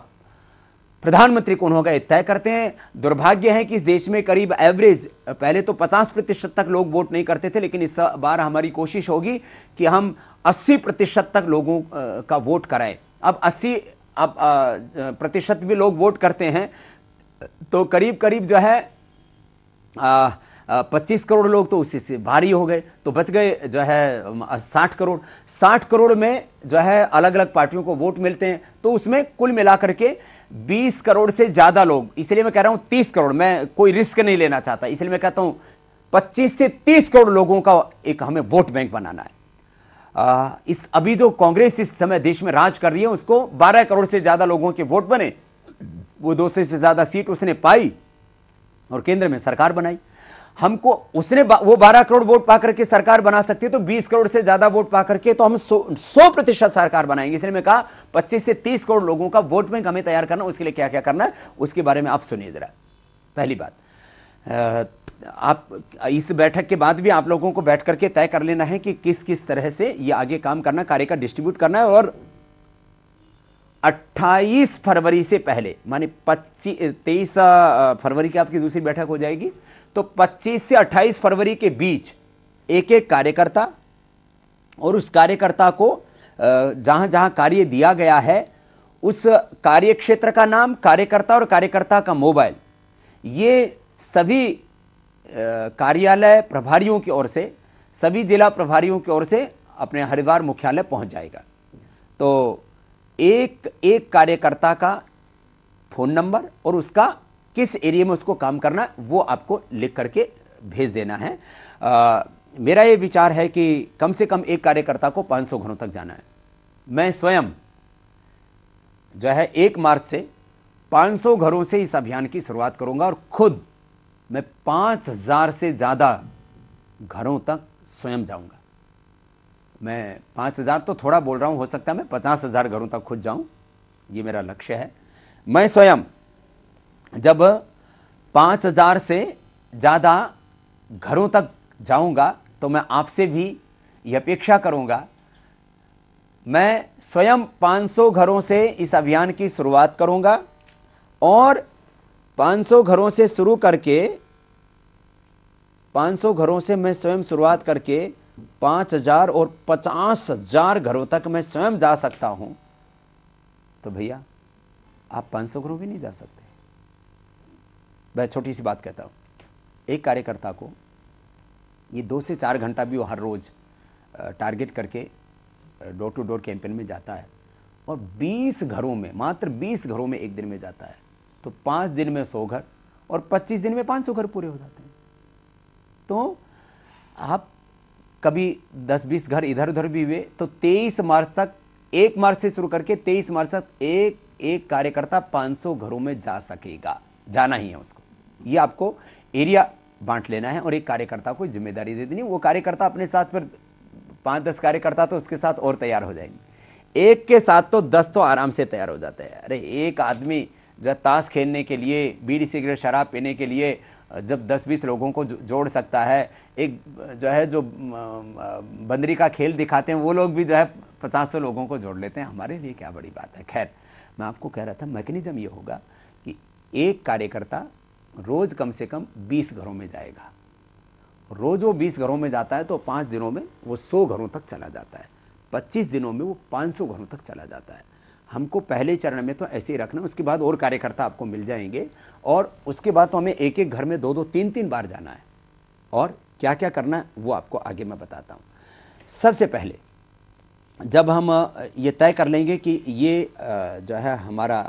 प्रधानमंत्री कौन होगा तय करते हैं दुर्भाग्य है कि इस देश में करीब एवरेज पहले तो 50 प्रतिशत तक लोग वोट नहीं करते थे लेकिन इस बार हमारी कोशिश होगी कि हम 80 प्रतिशत तक लोगों का वोट कराएं अब 80 अब प्रतिशत भी लोग वोट करते हैं तो करीब करीब जो है आ, पच्चीस करोड़ लोग तो उसी से भारी हो गए तो बच गए जो है साठ करोड़ साठ करोड़ में जो है अलग अलग पार्टियों को वोट मिलते हैं तो उसमें कुल मिलाकर के बीस करोड़ से ज़्यादा लोग इसलिए मैं कह रहा हूँ तीस करोड़ मैं कोई रिस्क नहीं लेना चाहता इसलिए मैं कहता हूँ पच्चीस से तीस करोड़ लोगों का एक हमें वोट बैंक बनाना है आ, इस अभी जो कांग्रेस इस समय देश में राज कर रही है उसको बारह करोड़ से ज़्यादा लोगों के वोट बने वो दो से ज़्यादा सीट उसने पाई और केंद्र में सरकार बनाई हमको उसने बा, वो 12 करोड़ वोट पा करके सरकार बना सकती है तो 20 करोड़ से ज्यादा वोट पा करके तो हम 100 प्रतिशत सरकार बनाएंगे इसलिए मैं कहा 25 से 30 करोड़ लोगों का वोट बैंक हमें तैयार करना उसके लिए क्या क्या करना है उसके बारे में आप सुनिए जरा पहली बात आप इस बैठक के बाद भी आप लोगों को बैठ करके तय कर लेना है कि किस किस तरह से ये आगे काम करना कार्य का डिस्ट्रीब्यूट करना है और 28 फरवरी से पहले माने पच्चीस तेईस फरवरी की आपकी दूसरी बैठक हो जाएगी तो 25 से 28 फरवरी के बीच एक एक कार्यकर्ता और उस कार्यकर्ता को जहां जहां कार्य दिया गया है उस कार्य क्षेत्र का नाम कार्यकर्ता और कार्यकर्ता का मोबाइल ये सभी कार्यालय प्रभारियों की ओर से सभी जिला प्रभारियों की ओर से अपने हरिद्वार मुख्यालय पहुंच जाएगा तो एक एक कार्यकर्ता का फ़ोन नंबर और उसका किस एरिया में उसको काम करना वो आपको लिख करके भेज देना है आ, मेरा ये विचार है कि कम से कम एक कार्यकर्ता को 500 घरों तक जाना है मैं स्वयं जो है एक मार्च से 500 घरों से इस अभियान की शुरुआत करूंगा और खुद मैं 5000 से ज़्यादा घरों तक स्वयं जाऊंगा मैं 5000 तो थोड़ा बोल रहा हूँ हो सकता है मैं पचास हज़ार घरों तक खुद जाऊँ ये मेरा लक्ष्य है मैं स्वयं जब पाँच हज़ार से ज़्यादा घरों तक जाऊंगा तो मैं आपसे भी ये अपेक्षा करूंगा मैं स्वयं 500 घरों से इस अभियान की शुरुआत करूंगा और 500 घरों से शुरू करके 500 घरों से मैं स्वयं शुरुआत करके 5000 और 50000 घरों तक मैं स्वयं जा सकता हूं तो भैया आप 500 घरों भी नहीं जा सकते मैं छोटी सी बात कहता हूँ एक कार्यकर्ता को ये दो से चार घंटा भी वो हर रोज़ टारगेट करके डोर टू डोर कैंपेन में जाता है और 20 घरों में मात्र 20 घरों में एक दिन में जाता है तो पाँच दिन में सौ घर और 25 दिन में पाँच घर पूरे हो जाते हैं तो आप कभी 10-20 घर इधर उधर भी हुए तो 23 मार्च तक एक मार्च से शुरू करके 23 मार्च तक एक एक कार्यकर्ता 500 घरों में जा सकेगा जाना ही है उसको ये आपको एरिया बांट लेना है और एक कार्यकर्ता को जिम्मेदारी दे देनी वो कार्यकर्ता अपने साथ फिर पाँच दस कार्यकर्ता तो उसके साथ और तैयार हो जाएंगे एक के साथ तो दस तो आराम से तैयार हो जाता है अरे एक आदमी जब ताश खेलने के लिए बीड़ी सिगरेट शराब पीने के लिए जब दस बीस लोगों को जोड़ सकता है एक जो है जो बंदरी का खेल दिखाते हैं वो लोग भी जो है पचास सौ लोगों को जोड़ लेते हैं हमारे लिए क्या बड़ी बात है खैर मैं आपको कह रहा था मैकेनिज़्म ये होगा कि एक कार्यकर्ता रोज़ कम से कम बीस घरों में जाएगा रोज़ वो बीस घरों में जाता है तो पाँच दिनों में वो सौ घरों तक चला जाता है पच्चीस दिनों में वो पाँच सौ घरों तक चला जाता है हमको पहले चरण में तो ऐसे ही रखना उसके बाद और कार्यकर्ता आपको मिल जाएंगे और उसके बाद तो हमें एक एक घर में दो दो तीन तीन बार जाना है और क्या क्या करना है वो आपको आगे मैं बताता हूँ सबसे पहले जब हम ये तय कर लेंगे कि ये जो है हमारा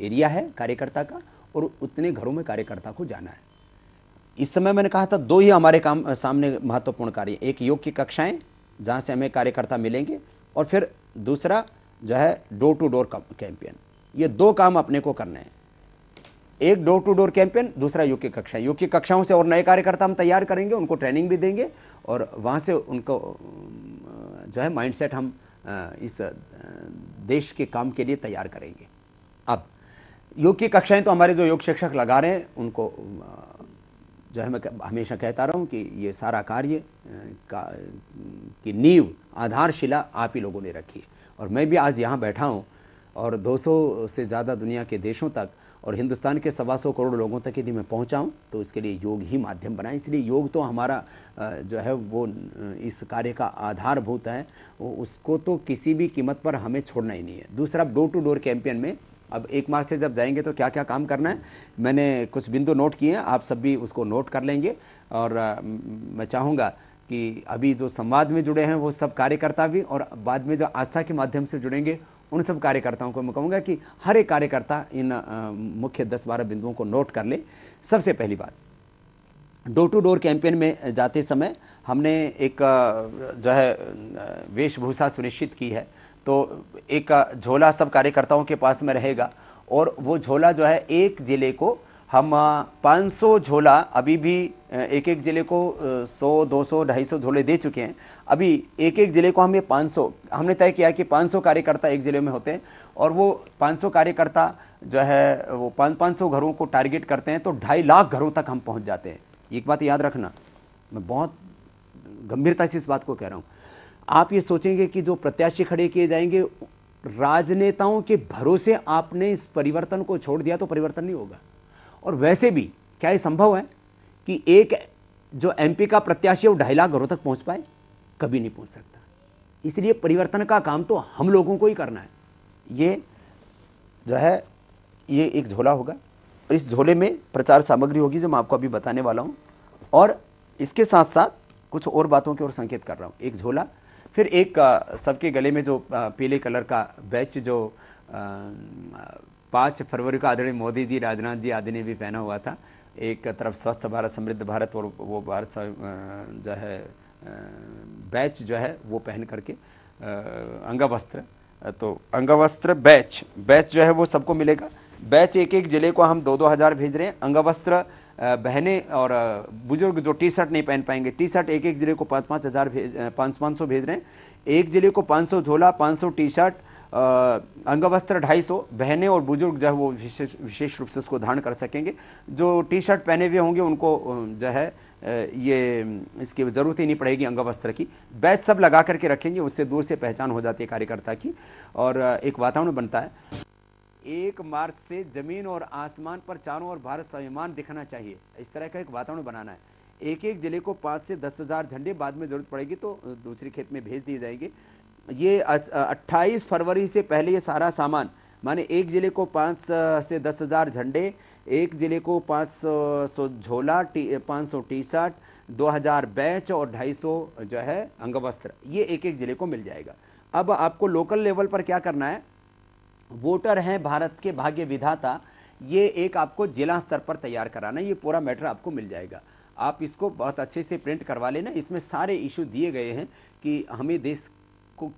एरिया है कार्यकर्ता का और उतने घरों में कार्यकर्ता को जाना है इस समय मैंने कहा था दो ही हमारे काम सामने महत्वपूर्ण कार्य एक योग की कक्षाएं जहां से हमें कार्यकर्ता मिलेंगे और फिर दूसरा जो है डोर टू डोर कैंपेन ये दो काम अपने को करने हैं एक डोर टू डोर कैंपेन दूसरा योग की कक्षा योग की कक्षाओं से और नए कार्यकर्ता हम तैयार करेंगे उनको ट्रेनिंग भी देंगे और वहाँ से उनको जो है माइंडसेट हम इस देश के काम के लिए तैयार करेंगे अब योग की कक्षाएं तो हमारे जो योग शिक्षक लगा रहे हैं उनको जो है मैं हमेशा कहता रहा हूँ कि ये सारा कार्य का की नींव आधारशिला आप ही लोगों ने रखी है और मैं भी आज यहाँ बैठा हूँ और 200 से ज़्यादा दुनिया के देशों तक और हिंदुस्तान के सवा सौ करोड़ लोगों तक यदि मैं पहुँचाऊँ तो इसके लिए योग ही माध्यम बना इसलिए योग तो हमारा जो है वो इस कार्य का आधारभूत है उसको तो किसी भी कीमत पर हमें छोड़ना ही नहीं है दूसरा डोर टू डोर कैंपेन में अब एक मार्च से जब जाएंगे तो क्या क्या काम करना है मैंने कुछ बिंदु नोट किए हैं आप सब भी उसको नोट कर लेंगे और मैं चाहूँगा कि अभी जो संवाद में जुड़े हैं वो सब कार्यकर्ता भी और बाद में जो आस्था के माध्यम से जुड़ेंगे उन सब कार्यकर्ताओं को मैं कहूँगा कि हर एक कार्यकर्ता इन मुख्य दस बारह बिंदुओं को नोट कर ले सबसे पहली बात डोर टू डोर कैंपेन में जाते समय हमने एक जो है वेशभूषा सुनिश्चित की है तो एक झोला सब कार्यकर्ताओं के पास में रहेगा और वो झोला जो है एक ज़िले को हम 500 झोला अभी भी एक एक ज़िले को 100, 200, 250 झोले दे चुके हैं अभी एक एक ज़िले को हम ये 500 हमने तय किया कि 500 कार्यकर्ता एक ज़िले में होते हैं और वो 500 कार्यकर्ता जो है वो पाँच पाँच सौ घरों को टारगेट करते हैं तो ढाई लाख घरों तक हम पहुँच जाते हैं एक बात याद रखना मैं बहुत गंभीरता से इस बात को कह रहा हूँ आप ये सोचेंगे कि जो प्रत्याशी खड़े किए जाएंगे राजनेताओं के भरोसे आपने इस परिवर्तन को छोड़ दिया तो परिवर्तन नहीं होगा और वैसे भी क्या ये संभव है कि एक जो एमपी का प्रत्याशी है वो ढाई लाख घरों तक पहुंच पाए कभी नहीं पहुंच सकता इसलिए परिवर्तन का काम तो हम लोगों को ही करना है ये जो है ये एक झोला होगा और इस झोले में प्रचार सामग्री होगी जो मैं आपको अभी बताने वाला हूँ और इसके साथ साथ कुछ और बातों की ओर संकेत कर रहा हूँ एक झोला फिर एक सबके गले में जो पीले कलर का बैच जो पाँच फरवरी को आदरणीय मोदी जी राजनाथ जी आदि ने भी पहना हुआ था एक तरफ स्वस्थ भारत समृद्ध भारत और वो भारत जो है बैच जो है वो पहन करके अंगवस्त्र तो अंगवस्त्र बैच बैच जो है वो सबको मिलेगा बैच एक एक जिले को हम दो दो हज़ार भेज रहे हैं अंगवस्त्र बहनें और बुजुर्ग जो टी शर्ट नहीं पहन पाएंगे टी शर्ट एक एक जिले को पाँच पाँच हज़ार भेज पाँच पाँच सौ भेज रहे हैं एक जिले को पाँच सौ झोला पाँच सौ टी शर्ट अंगवस्त्र ढाई सौ बहनें और बुजुर्ग जो है वो विशेष विशेष रूप से उसको धारण कर सकेंगे जो टी शर्ट पहने हुए होंगे उनको जो है ये इसकी ज़रूरत ही नहीं पड़ेगी अंगवस्त्र की बैच सब लगा करके रखेंगे उससे दूर से पहचान हो जाती है कार्यकर्ता की और एक वातावरण बनता है एक मार्च से जमीन और आसमान पर चारों ओर भारत स्वाभिमान दिखना चाहिए इस तरह का एक वातावरण बनाना है एक एक जिले को पाँच से दस हज़ार झंडे बाद में ज़रूरत पड़ेगी तो दूसरे खेत में भेज दिए जाएंगे ये अट्ठाईस फरवरी से पहले ये सारा सामान माने एक जिले को पाँच से दस हज़ार झंडे एक जिले को पाँच सौ झोला पाँच सौ टी शर्ट दो हज़ार बैच और ढाई सौ जो है अंगवस्त्र ये एक एक ज़िले को मिल जाएगा अब आपको लोकल लेवल पर क्या करना है वोटर हैं भारत के भाग्य विधाता ये एक आपको जिला स्तर पर तैयार कराना ये पूरा मैटर आपको मिल जाएगा आप इसको बहुत अच्छे से प्रिंट करवा लेना इसमें सारे इशू दिए गए हैं कि हमें देश को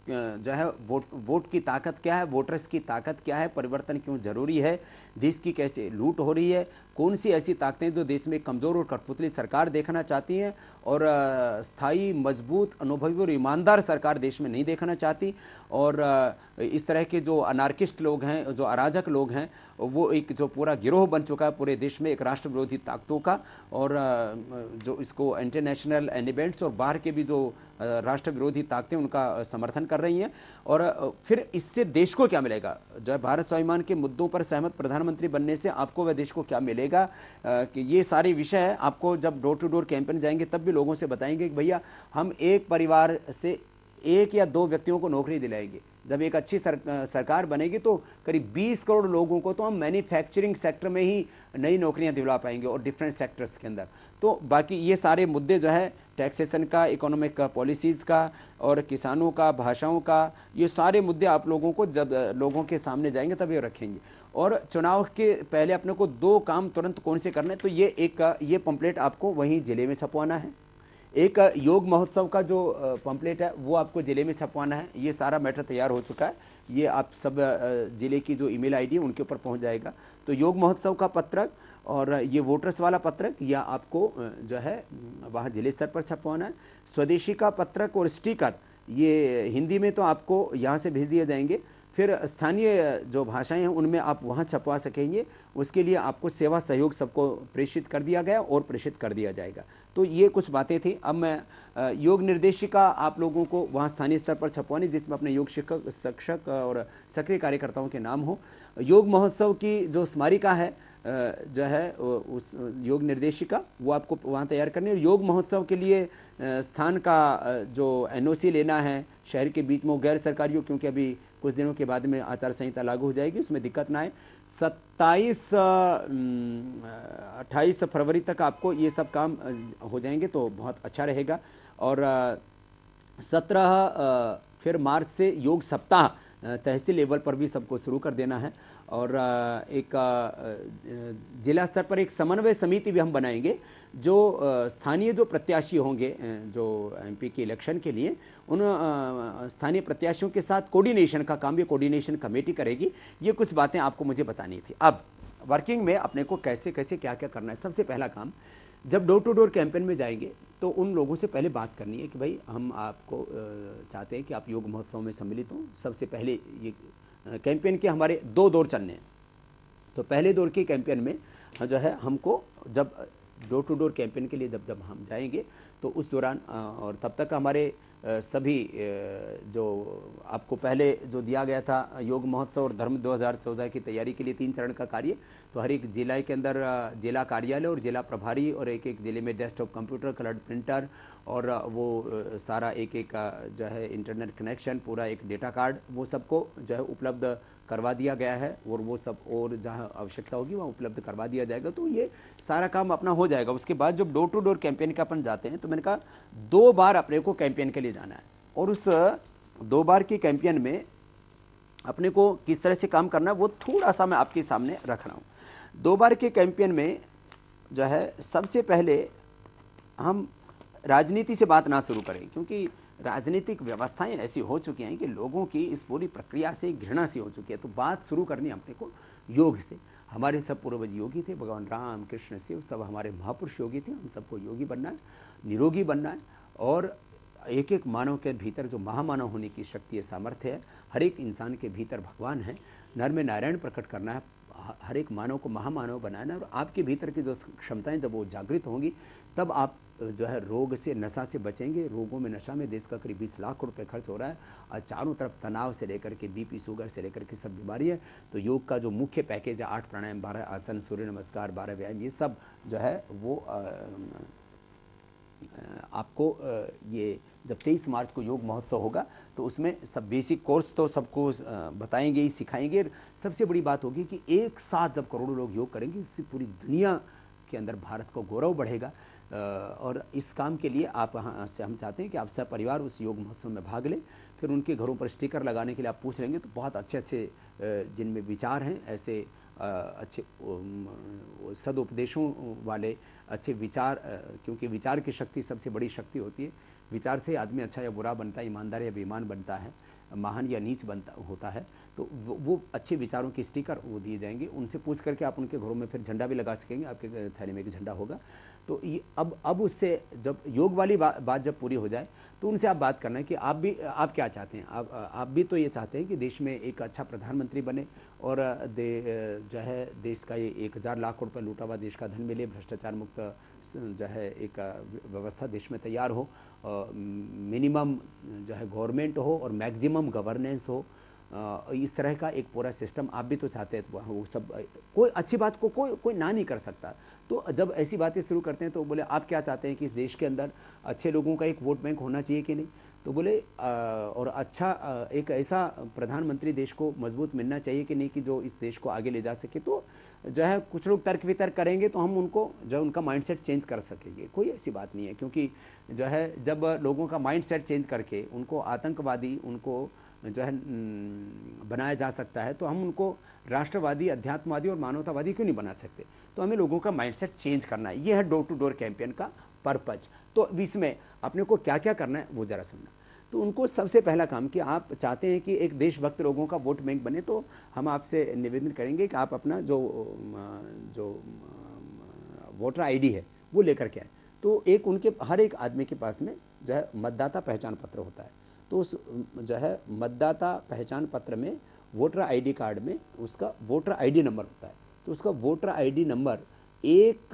जो है वोट वोट की ताकत क्या है वोटर्स की ताकत क्या है परिवर्तन क्यों जरूरी है देश की कैसे लूट हो रही है कौन सी ऐसी ताकतें जो देश में कमज़ोर और कठपुतली सरकार देखना चाहती हैं और स्थायी मजबूत अनुभवी और ईमानदार सरकार देश में नहीं देखना चाहती और इस तरह के जो अनार्किस्ट लोग हैं जो अराजक लोग हैं वो एक जो पूरा गिरोह बन चुका है पूरे देश में एक राष्ट्र विरोधी ताकतों का और जो इसको इंटरनेशनल एनिबेंट्स और बाहर के भी जो राष्ट्र विरोधी ताकतें उनका समर्थन कर रही हैं और फिर इससे देश को क्या मिलेगा जो भारत स्वाभिमान के मुद्दों पर सहमत प्रधानमंत्री बनने से आपको वह देश को क्या मिलेगा कि ये सारे विषय है आपको जब डोर टू डोर कैंपेन जाएंगे तब भी लोगों से बताएंगे कि भैया हम एक परिवार से एक या दो व्यक्तियों को नौकरी दिलाएंगे जब एक अच्छी सर, सरकार बनेगी तो करीब 20 करोड़ लोगों को तो हम मैन्युफैक्चरिंग सेक्टर में ही नई नौकरियां दिला पाएंगे और डिफरेंट सेक्टर्स के अंदर तो बाकी ये सारे मुद्दे जो है टैक्सेशन का इकोनॉमिक पॉलिसीज़ का और किसानों का भाषाओं का ये सारे मुद्दे आप लोगों को जब लोगों के सामने जाएंगे तब ये रखेंगे और चुनाव के पहले अपने को दो काम तुरंत कौन से करने तो ये एक ये पंपलेट आपको वहीं ज़िले में छपवाना है एक योग महोत्सव का जो पम्पलेट है वो आपको ज़िले में छपवाना है ये सारा मैटर तैयार हो चुका है ये आप सब ज़िले की जो ईमेल आईडी है उनके ऊपर पहुंच जाएगा तो योग महोत्सव का पत्रक और ये वोटर्स वाला पत्रक या आपको जो है वहाँ ज़िले स्तर पर छपवाना है स्वदेशी का पत्रक और स्टिकर ये हिंदी में तो आपको यहाँ से भेज दिए जाएंगे फिर स्थानीय जो भाषाएं हैं उनमें आप वहाँ छपवा सकेंगे उसके लिए आपको सेवा सहयोग सबको प्रेषित कर दिया गया और प्रेषित कर दिया जाएगा तो ये कुछ बातें थी अब मैं योग निर्देशिका आप लोगों को वहाँ स्थानीय स्तर पर छपवानी जिसमें अपने योग शिक्षक शिक्षक और सक्रिय कार्यकर्ताओं के नाम हो योग महोत्सव की जो स्मारिका है जो है उस योग निर्देशिका वो आपको वहाँ तैयार करनी है योग महोत्सव के लिए स्थान का जो एनओसी लेना है शहर के बीच में गैर सरकारी हो क्योंकि अभी कुछ दिनों के बाद में आचार संहिता लागू हो जाएगी उसमें दिक्कत ना आए सत्ताईस अट्ठाईस फरवरी तक आपको ये सब काम हो जाएंगे तो बहुत अच्छा रहेगा और सत्रह फिर मार्च से योग सप्ताह तहसील लेवल पर भी सबको शुरू कर देना है और एक जिला स्तर पर एक समन्वय समिति भी हम बनाएंगे जो स्थानीय जो प्रत्याशी होंगे जो एमपी के इलेक्शन के लिए उन स्थानीय प्रत्याशियों के साथ कोऑर्डिनेशन का काम भी कोऑर्डिनेशन कमेटी करेगी ये कुछ बातें आपको मुझे बतानी थी अब वर्किंग में अपने को कैसे कैसे क्या क्या करना है सबसे पहला काम जब डोर टू डोर कैंपेन में जाएंगे तो उन लोगों से पहले बात करनी है कि भाई हम आपको चाहते हैं कि आप योग महोत्सव में सम्मिलित हों सबसे पहले ये कैंपेन के हमारे दो दौर चलने हैं तो पहले दौर के कैंपेन में जो है हमको जब डोर टू डोर कैंपेन के लिए जब जब हम जाएंगे तो उस दौरान और तब तक हमारे सभी जो आपको पहले जो दिया गया था योग महोत्सव और धर्म 2014 की तैयारी के लिए तीन चरण का कार्य तो हर एक जिला के अंदर जिला कार्यालय और जिला प्रभारी और एक एक ज़िले में डेस्कटॉप कंप्यूटर कलर्ड प्रिंटर और वो सारा एक एक जो है इंटरनेट कनेक्शन पूरा एक डेटा कार्ड वो सबको जो है उपलब्ध करवा दिया गया है और वो सब और जहाँ आवश्यकता होगी वहाँ उपलब्ध करवा दिया जाएगा तो ये सारा काम अपना हो जाएगा उसके बाद जब डोर टू डोर कैंपेन का अपन जाते हैं तो मैंने कहा दो बार अपने को कैंपेन के लिए जाना है और उस दो बार के कैंपेन में अपने को किस तरह से काम करना है वो थोड़ा सा मैं आपके सामने रख रहा हूँ दो बार के कैंपेन में जो है सबसे पहले हम राजनीति से बात ना शुरू करें क्योंकि राजनीतिक व्यवस्थाएं ऐसी हो चुकी हैं कि लोगों की इस पूरी प्रक्रिया से घृणा सी हो चुकी है तो बात शुरू करनी अपने को योग से हमारे सब पूर्वज योगी थे भगवान राम कृष्ण शिव सब हमारे महापुरुष योगी थे हम सबको योगी बनना है निरोगी बनना है और एक एक मानव के भीतर जो महामानव होने की शक्ति है सामर्थ्य है हर एक इंसान के भीतर भगवान है नर में नारायण प्रकट करना है हर एक मानव को महामानव बनाना और आपके भीतर की जो क्षमताएं जब वो जागृत होंगी तब आप जो है रोग से नशा से बचेंगे रोगों में नशा में देश का करीब बीस लाख रुपए खर्च हो रहा है और चारों तरफ तनाव से लेकर के बीपी शुगर से लेकर के सब बीमारी है तो योग का जो मुख्य पैकेज है आठ प्राणायाम बारह आसन सूर्य नमस्कार बारह व्यायाम ये सब जो है वो आ, आ, आपको ये जब तेईस मार्च को योग महोत्सव होगा तो उसमें सब बेसिक कोर्स तो सबको बताएंगे ही सिखाएंगे सबसे बड़ी बात होगी कि एक साथ जब करोड़ों लोग योग करेंगे इससे पूरी दुनिया के अंदर भारत को गौरव बढ़ेगा और इस काम के लिए आप हाँ, से हम चाहते हैं कि आप सब परिवार उस योग महोत्सव में भाग लें फिर उनके घरों पर स्टिकर लगाने के लिए आप पूछ लेंगे तो बहुत अच्छे अच्छे जिनमें विचार हैं ऐसे अच्छे सदउपदेशों वाले अच्छे विचार क्योंकि विचार की शक्ति सबसे बड़ी शक्ति होती है विचार से आदमी अच्छा या बुरा बनता है ईमानदार या बेईमान बनता है महान या नीच बनता होता है तो वो, वो अच्छे विचारों के स्टिकर वो दिए जाएंगे उनसे पूछ करके आप उनके घरों में फिर झंडा भी लगा सकेंगे आपके थैली में एक झंडा होगा तो ये अब अब उससे जब योग वाली बा, बात जब पूरी हो जाए तो उनसे आप बात करना है कि आप भी आप क्या चाहते हैं आप आप भी तो ये चाहते हैं कि देश में एक अच्छा प्रधानमंत्री बने और दे जो है देश का ये एक हज़ार लाख करोड़ रुपये लूटा हुआ देश का धन मिले भ्रष्टाचार मुक्त जो है एक व्यवस्था देश में तैयार हो मिनिमम जो है गवर्नमेंट हो और मैक्सिमम गवर्नेंस हो इस तरह का एक पूरा सिस्टम आप भी तो चाहते हैं तो वो सब कोई अच्छी बात को कोई कोई ना नहीं कर सकता तो जब ऐसी बातें शुरू करते हैं तो बोले आप क्या चाहते हैं कि इस देश के अंदर अच्छे लोगों का एक वोट बैंक होना चाहिए कि नहीं तो बोले और अच्छा एक ऐसा प्रधानमंत्री देश को मजबूत मिलना चाहिए कि नहीं कि जो इस देश को आगे ले जा सके तो जो है कुछ लोग तर्क वितर्क करेंगे तो हम उनको जो है उनका माइंडसेट चेंज कर सकेंगे कोई ऐसी बात नहीं है क्योंकि जो है जब लोगों का माइंडसेट चेंज करके उनको आतंकवादी उनको जो है बनाया जा सकता है तो हम उनको राष्ट्रवादी अध्यात्मवादी और मानवतावादी क्यों नहीं बना सकते तो हमें लोगों का माइंडसेट चेंज करना है ये है डोर टू डोर कैंपेन का पर्पज तो इसमें अपने को क्या क्या करना है वो ज़रा सुनना तो उनको सबसे पहला काम कि आप चाहते हैं कि एक देशभक्त लोगों का वोट बैंक बने तो हम आपसे निवेदन करेंगे कि आप अपना जो जो वोटर आईडी है वो लेकर के आए तो एक उनके हर एक आदमी के पास में जो है मतदाता पहचान पत्र होता है तो उस जो है मतदाता पहचान पत्र में वोटर आईडी कार्ड में उसका वोटर आईडी नंबर होता है तो उसका वोटर आईडी नंबर एक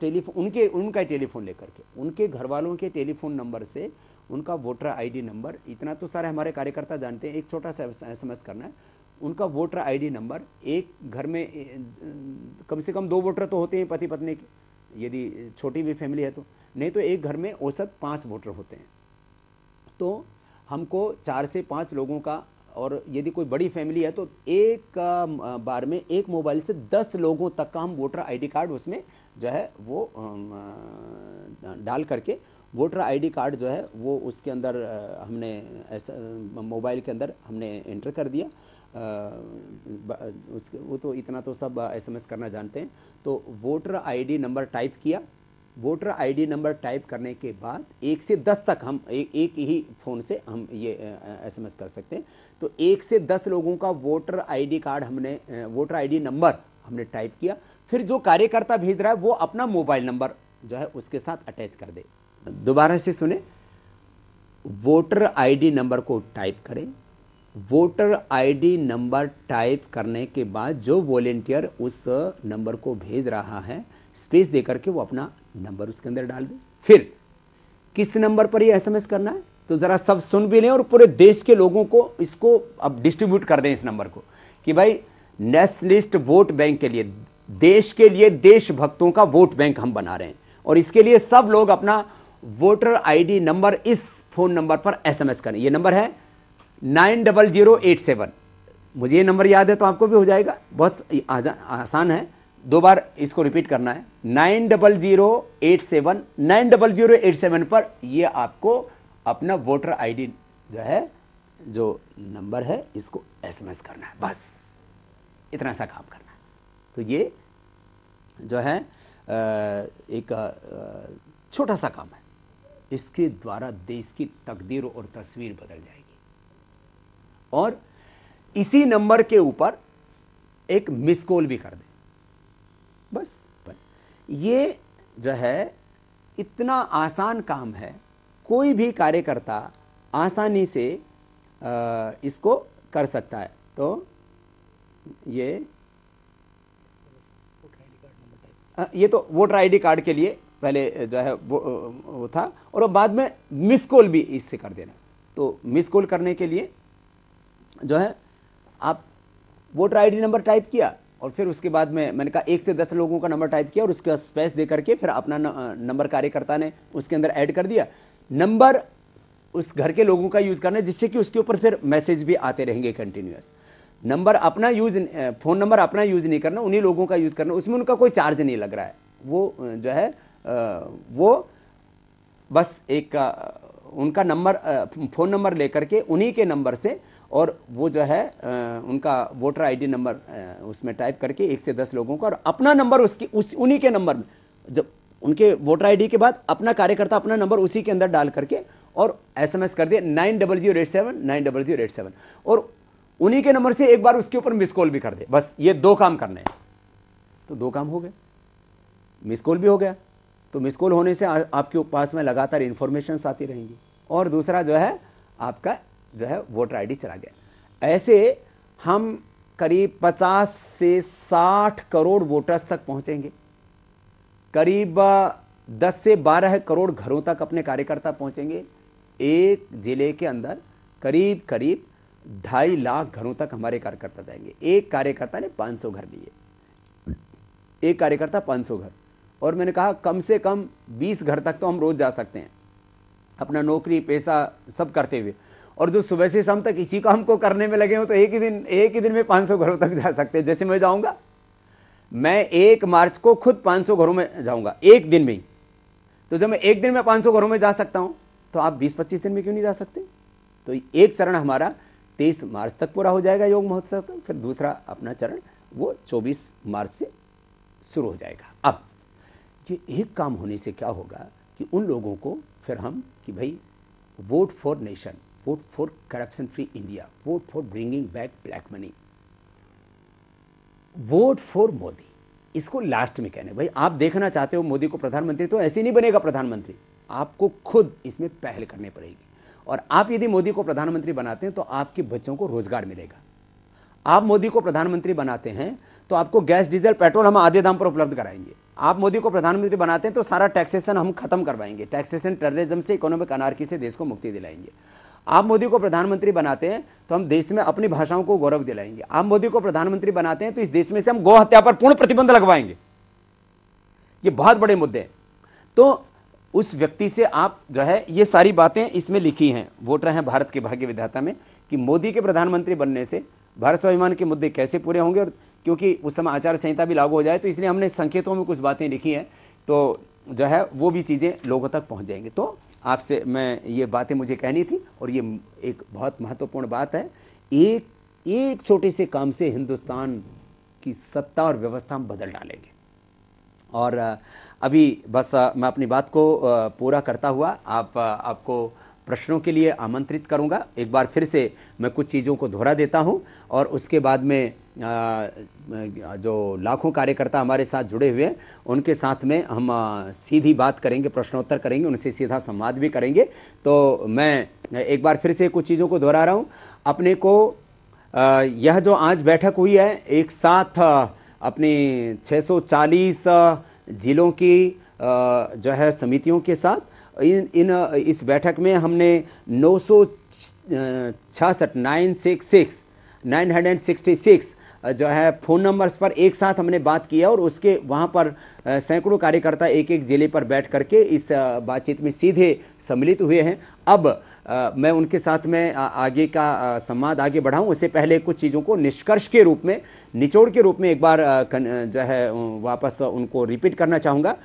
टेलीफोन उनके उनका टेलीफोन लेकर के उनके घर वालों के टेलीफोन नंबर से उनका वोटर आईडी नंबर इतना तो सारे हमारे कार्यकर्ता जानते हैं एक छोटा सा एस करना है उनका वोटर आईडी नंबर एक घर में कम से कम दो वोटर तो होते हैं पति पत्नी के यदि छोटी भी फैमिली है तो नहीं तो एक घर में औसत पाँच वोटर होते हैं तो हमको चार से पाँच लोगों का और यदि कोई बड़ी फैमिली है तो एक बार में एक मोबाइल से दस लोगों तक का हम वोटर आईडी कार्ड उसमें जो है वो डाल करके वोटर आईडी कार्ड जो है वो उसके अंदर हमने ऐसा मोबाइल के अंदर हमने एंटर कर दिया उसके वो तो इतना तो सब एसएमएस करना जानते हैं तो वोटर आईडी नंबर टाइप किया वोटर आईडी नंबर टाइप करने के बाद एक से दस तक हम ए, एक ही फ़ोन से हम ये एसएमएस कर सकते हैं तो एक से दस लोगों का वोटर आईडी कार्ड हमने वोटर आईडी नंबर हमने टाइप किया फिर जो कार्यकर्ता भेज रहा है वो अपना मोबाइल नंबर जो है उसके साथ अटैच कर दे दोबारा से सुने वोटर आईडी नंबर को टाइप करें वोटर आईडी नंबर टाइप करने के बाद जो वॉलेंटियर उस नंबर को भेज रहा है स्पेस दे करके वो अपना नंबर उसके अंदर डाल दें फिर किस नंबर पर ये एसएमएस करना है तो ज़रा सब सुन भी लें और पूरे देश के लोगों को इसको अब डिस्ट्रीब्यूट कर दें इस नंबर को कि भाई नेशनलिस्ट वोट बैंक के लिए देश के लिए देशभक्तों का वोट बैंक हम बना रहे हैं और इसके लिए सब लोग अपना वोटर आईडी नंबर इस फ़ोन नंबर पर एसएमएस करें ये नंबर है nine double zero eight seven मुझे ये नंबर याद है तो आपको भी हो जाएगा बहुत आसान है दो बार इसको रिपीट करना है nine double zero eight seven nine double zero eight seven पर ये आपको अपना वोटर आईडी जो है जो नंबर है इसको एसएमएस करना है बस इतना सा काम करना है तो ये जो है एक छोटा सा काम है इसके द्वारा देश की तकदीर और तस्वीर बदल जाएगी और इसी नंबर के ऊपर एक मिस कॉल भी कर दें बस पर ये जो है इतना आसान काम है कोई भी कार्यकर्ता आसानी से इसको कर सकता है तो ये ये तो वोटर आईडी कार्ड के लिए पहले जो है वो, वो था और बाद में मिस कॉल भी इससे कर देना तो मिस कॉल करने के लिए जो है आप वोटर आईडी नंबर टाइप किया और फिर उसके बाद में मैंने कहा एक से दस लोगों का नंबर टाइप किया और उसका स्पेस दे करके फिर अपना नंबर कार्यकर्ता ने उसके अंदर ऐड कर दिया नंबर उस घर के लोगों का यूज़ करना है जिससे कि उसके ऊपर फिर मैसेज भी आते रहेंगे कंटिन्यूस नंबर अपना यूज़ फ़ोन नंबर अपना यूज़ नहीं करना उन्हीं लोगों का यूज़ करना उसमें उनका कोई चार्ज नहीं लग रहा है वो जो है वो बस एक उनका नंबर फ़ोन नंबर लेकर के उन्हीं के नंबर से और वो जो है उनका वोटर आईडी नंबर उसमें टाइप करके एक से दस लोगों का और अपना नंबर उसकी उस उन्हीं के नंबर में जब उनके वोटर आईडी के बाद अपना कार्यकर्ता अपना नंबर उसी के अंदर डाल करके और एसएमएस कर दिया nine double zero eight seven nine double zero eight seven और उन्हीं के नंबर से एक बार उसके ऊपर मिस कॉल भी कर दे बस ये दो काम करने हैं तो दो काम हो गए मिस कॉल भी हो गया तो मिस कॉल होने से आपके पास में लगातार इन्फॉर्मेशन आती रहेंगी और दूसरा जो है आपका जो है वोटर आईडी चला गया ऐसे हम करीब 50 से 60 करोड़ वोटर्स तक पहुंचेंगे करीब 10 से 12 करोड़ घरों तक अपने कार्यकर्ता पहुंचेंगे एक जिले के अंदर करीब करीब ढाई लाख घरों तक हमारे कार्यकर्ता जाएंगे एक कार्यकर्ता ने 500 घर लिए एक कार्यकर्ता 500 घर और मैंने कहा कम से कम 20 घर तक तो हम रोज़ जा सकते हैं अपना नौकरी पैसा सब करते हुए और जो सुबह से शाम तक इसी काम को करने में लगे हों तो एक ही दिन एक ही दिन में पाँच घरों तक जा सकते हैं जैसे मैं जाऊँगा मैं एक मार्च को खुद पाँच घरों में जाऊँगा एक दिन में ही तो जब मैं एक दिन में पाँच घरों में जा सकता हूँ तो आप बीस पच्चीस दिन में क्यों नहीं जा सकते तो एक चरण हमारा 23 मार्च तक पूरा हो जाएगा योग महोत्सव का फिर दूसरा अपना चरण वो 24 मार्च से शुरू हो जाएगा अब ये एक काम होने से क्या होगा कि उन लोगों को फिर हम कि भाई vote for nation vote for corruption free India, vote for bringing back black money, vote for Modi. इसको लास्ट में कहने भाई आप देखना चाहते हो मोदी को प्रधानमंत्री तो ऐसे नहीं बनेगा प्रधानमंत्री आपको खुद इसमें पहल करनी पड़ेगी और आप यदि मोदी को प्रधानमंत्री बनाते हैं तो आपके बच्चों को रोजगार मिलेगा आप मोदी को प्रधानमंत्री बनाते हैं तो आपको गैस डीजल पेट्रोल हम आधे दाम पर उपलब्ध कराएंगे आप मोदी को प्रधानमंत्री बनाते हैं तो सारा टैक्सेशन हम खत्म करवाएंगे टैक्सेशन टेररिज्म से इकोनॉमिक अनारकी से देश को मुक्ति दिलाएंगे आप मोदी को प्रधानमंत्री बनाते हैं तो हम देश में अपनी भाषाओं को गौरव दिलाएंगे आप मोदी को प्रधानमंत्री बनाते हैं तो इस देश में से हम गौ हत्या पर पूर्ण प्रतिबंध लगवाएंगे ये बहुत बड़े मुद्दे हैं तो उस व्यक्ति से आप जो है ये सारी बातें इसमें लिखी हैं वोटर हैं भारत के भाग्य विधाता में कि मोदी के प्रधानमंत्री बनने से भारत स्वाभिमान के मुद्दे कैसे पूरे होंगे और क्योंकि उस समय आचार संहिता भी लागू हो जाए तो इसलिए हमने संकेतों में कुछ बातें लिखी हैं तो जो है वो भी चीज़ें लोगों तक पहुँच जाएंगी तो आपसे मैं ये बातें मुझे कहनी थी और ये एक बहुत महत्वपूर्ण बात है एक एक छोटे से काम से हिंदुस्तान की सत्ता और व्यवस्था हम बदल डालेंगे और अभी बस मैं अपनी बात को पूरा करता हुआ आप आपको प्रश्नों के लिए आमंत्रित करूंगा एक बार फिर से मैं कुछ चीज़ों को दोहरा देता हूं और उसके बाद में जो लाखों कार्यकर्ता हमारे साथ जुड़े हुए हैं उनके साथ में हम सीधी बात करेंगे प्रश्नोत्तर करेंगे उनसे सीधा संवाद भी करेंगे तो मैं एक बार फिर से कुछ चीज़ों को दोहरा रहा हूँ अपने को यह जो आज बैठक हुई है एक साथ अपनी छः जिलों की जो है समितियों के साथ इन इन इस बैठक में हमने नौ सौ छियासठ nine six six nine hundred sixty six जो है फ़ोन नंबर्स पर एक साथ हमने बात की और उसके वहाँ पर सैकड़ों कार्यकर्ता एक एक जिले पर बैठ करके इस बातचीत में सीधे सम्मिलित हुए हैं अब आ, मैं उनके साथ में आ, आगे का संवाद आगे बढ़ाऊं उससे पहले कुछ चीज़ों को निष्कर्ष के रूप में निचोड़ के रूप में एक बार आ, कन, जो है वापस उनको रिपीट करना चाहूँगा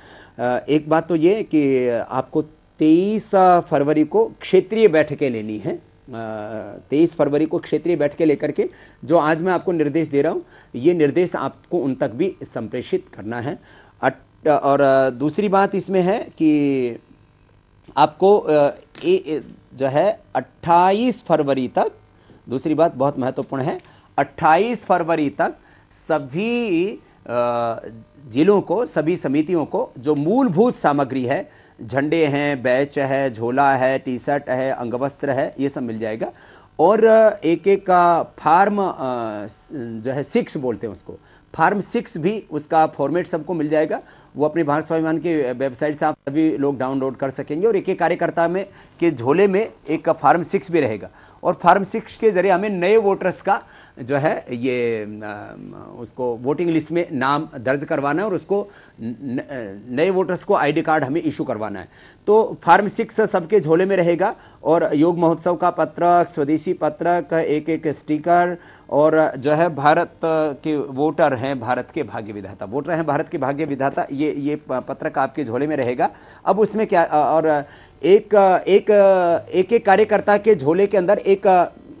एक बात तो ये कि आपको तेईस फरवरी को क्षेत्रीय बैठकें लेनी है तेईस फरवरी को क्षेत्रीय बैठकें लेकर के जो आज मैं आपको निर्देश दे रहा हूँ ये निर्देश आपको उन तक भी संप्रेषित करना है और दूसरी बात इसमें है कि आपको ए, जो है 28 फरवरी तक दूसरी बात बहुत महत्वपूर्ण है 28 फरवरी तक सभी ज़िलों को सभी समितियों को जो मूलभूत सामग्री है झंडे हैं बैच है झोला है टी शर्ट है अंगवस्त्र है ये सब मिल जाएगा और एक एक का फार्म जो है सिक्स बोलते हैं उसको फार्म सिक्स भी उसका फॉर्मेट सबको मिल जाएगा वो अपने भारत स्वाभिमान की वेबसाइट से आप सभी लोग डाउनलोड कर सकेंगे और एक एक कार्यकर्ता में के झोले में एक फार्म सिक्स भी रहेगा और फार्म सिक्स के जरिए हमें नए वोटर्स का जो है ये उसको वोटिंग लिस्ट में नाम दर्ज करवाना है और उसको नए वोटर्स को आईडी कार्ड हमें इशू करवाना है तो फार्म सिक्स सबके झोले में रहेगा और योग महोत्सव का पत्रक स्वदेशी पत्रक एक एक स्टिकर और जो है भारत के वोटर हैं भारत के भाग्य विधाता वोटर हैं भारत के भाग्य विधाता ये ये पत्रक आपके झोले में रहेगा अब उसमें क्या और एक एक एक एक कार्यकर्ता के झोले के अंदर एक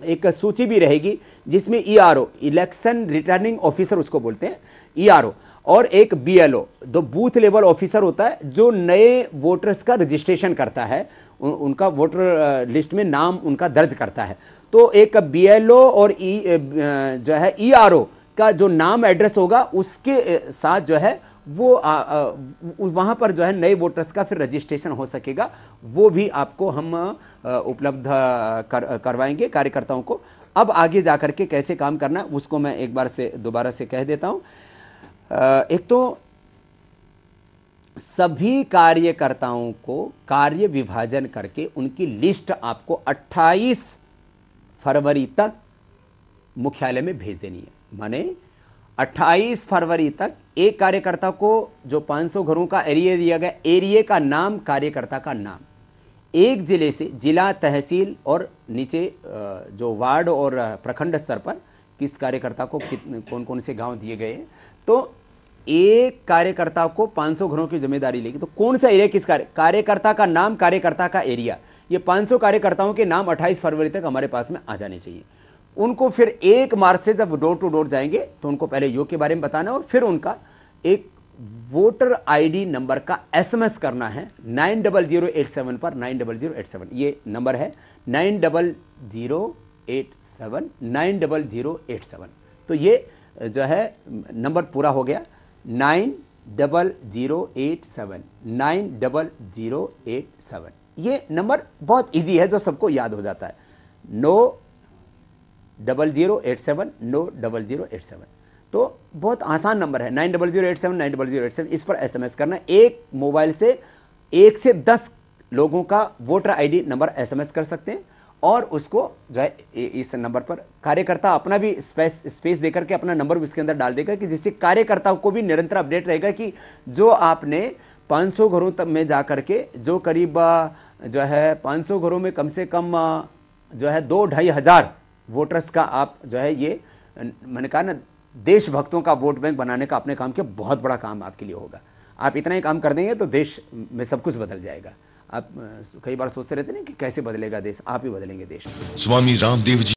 एक सूची भी रहेगी जिसमें E R O election returning officer उसको बोलते हैं ई आर ओ और एक बी एल ओ दो बूथ लेवल ऑफिसर होता है जो नए वोटर्स का रजिस्ट्रेशन करता है उनका वोटर लिस्ट में नाम उनका दर्ज करता है तो एक बी एल ओ और ई e, जो है ई आर ओ का जो नाम एड्रेस होगा उसके साथ जो है वो वहाँ पर जो है नए वोटर्स का फिर रजिस्ट्रेशन हो सकेगा वो भी आपको हम उपलब्ध कर, करवाएंगे कार्यकर्ताओं को अब आगे जा कर के कैसे काम करना उसको मैं एक बार से दोबारा से कह देता हूँ एक तो सभी कार्यकर्ताओं को कार्य विभाजन करके उनकी लिस्ट आपको 28 फरवरी तक मुख्यालय में भेज देनी है माने 28 फरवरी तक एक कार्यकर्ता को जो 500 घरों का एरिया दिया गया एरिए का नाम कार्यकर्ता का नाम एक जिले से जिला तहसील और नीचे जो वार्ड और प्रखंड स्तर पर किस कार्यकर्ता को कितने कौन कौन से गांव दिए गए तो एक कार्यकर्ता को 500 घरों की जिम्मेदारी लेगी तो कौन सा एरिया किस कार्य कार्यकर्ता का नाम कार्यकर्ता का एरिया ये 500 कार्यकर्ताओं के नाम 28 फरवरी तक हमारे पास में आ जाने चाहिए उनको फिर एक मार्च से जब डोर टू डोर जाएंगे तो उनको पहले योग के बारे में बताना और फिर उनका एक वोटर आईडी नंबर का एसएमएस करना है nine double zero eight seven पर nine double zero eight seven ये नंबर है nine double zero eight seven nine double zero eight seven तो ये जो है नंबर पूरा हो गया nine double zero eight seven nine double zero eight seven ये नंबर बहुत इजी है जो सबको याद हो जाता है no no double zero eight seven no double zero eight seven तो बहुत आसान नंबर है nine double zero eight seven nine double zero eight seven इस पर एसएमएस करना एक मोबाइल से एक से दस लोगों का वोटर आईडी नंबर एसएमएस कर सकते हैं और उसको जो है इस नंबर पर कार्यकर्ता अपना भी स्पेस स्पेस देकर के अपना नंबर भी इसके अंदर डाल देगा कि जिससे कार्यकर्ताओं को भी निरंतर अपडेट रहेगा कि जो आपने 500 घरों तक में जा कर के जो करीब जो है 500 घरों में कम से कम जो है दो ढाई हज़ार वोटर्स का आप जो है ये मैंने कहा ना देशभक्तों का वोट बैंक बनाने का अपने काम किया बहुत बड़ा काम आपके लिए होगा आप इतना ही काम कर देंगे तो देश में सब कुछ बदल जाएगा आप कई बार सोचते रहते ना कि कैसे बदलेगा देश आप ही बदलेंगे देश स्वामी रामदेव जी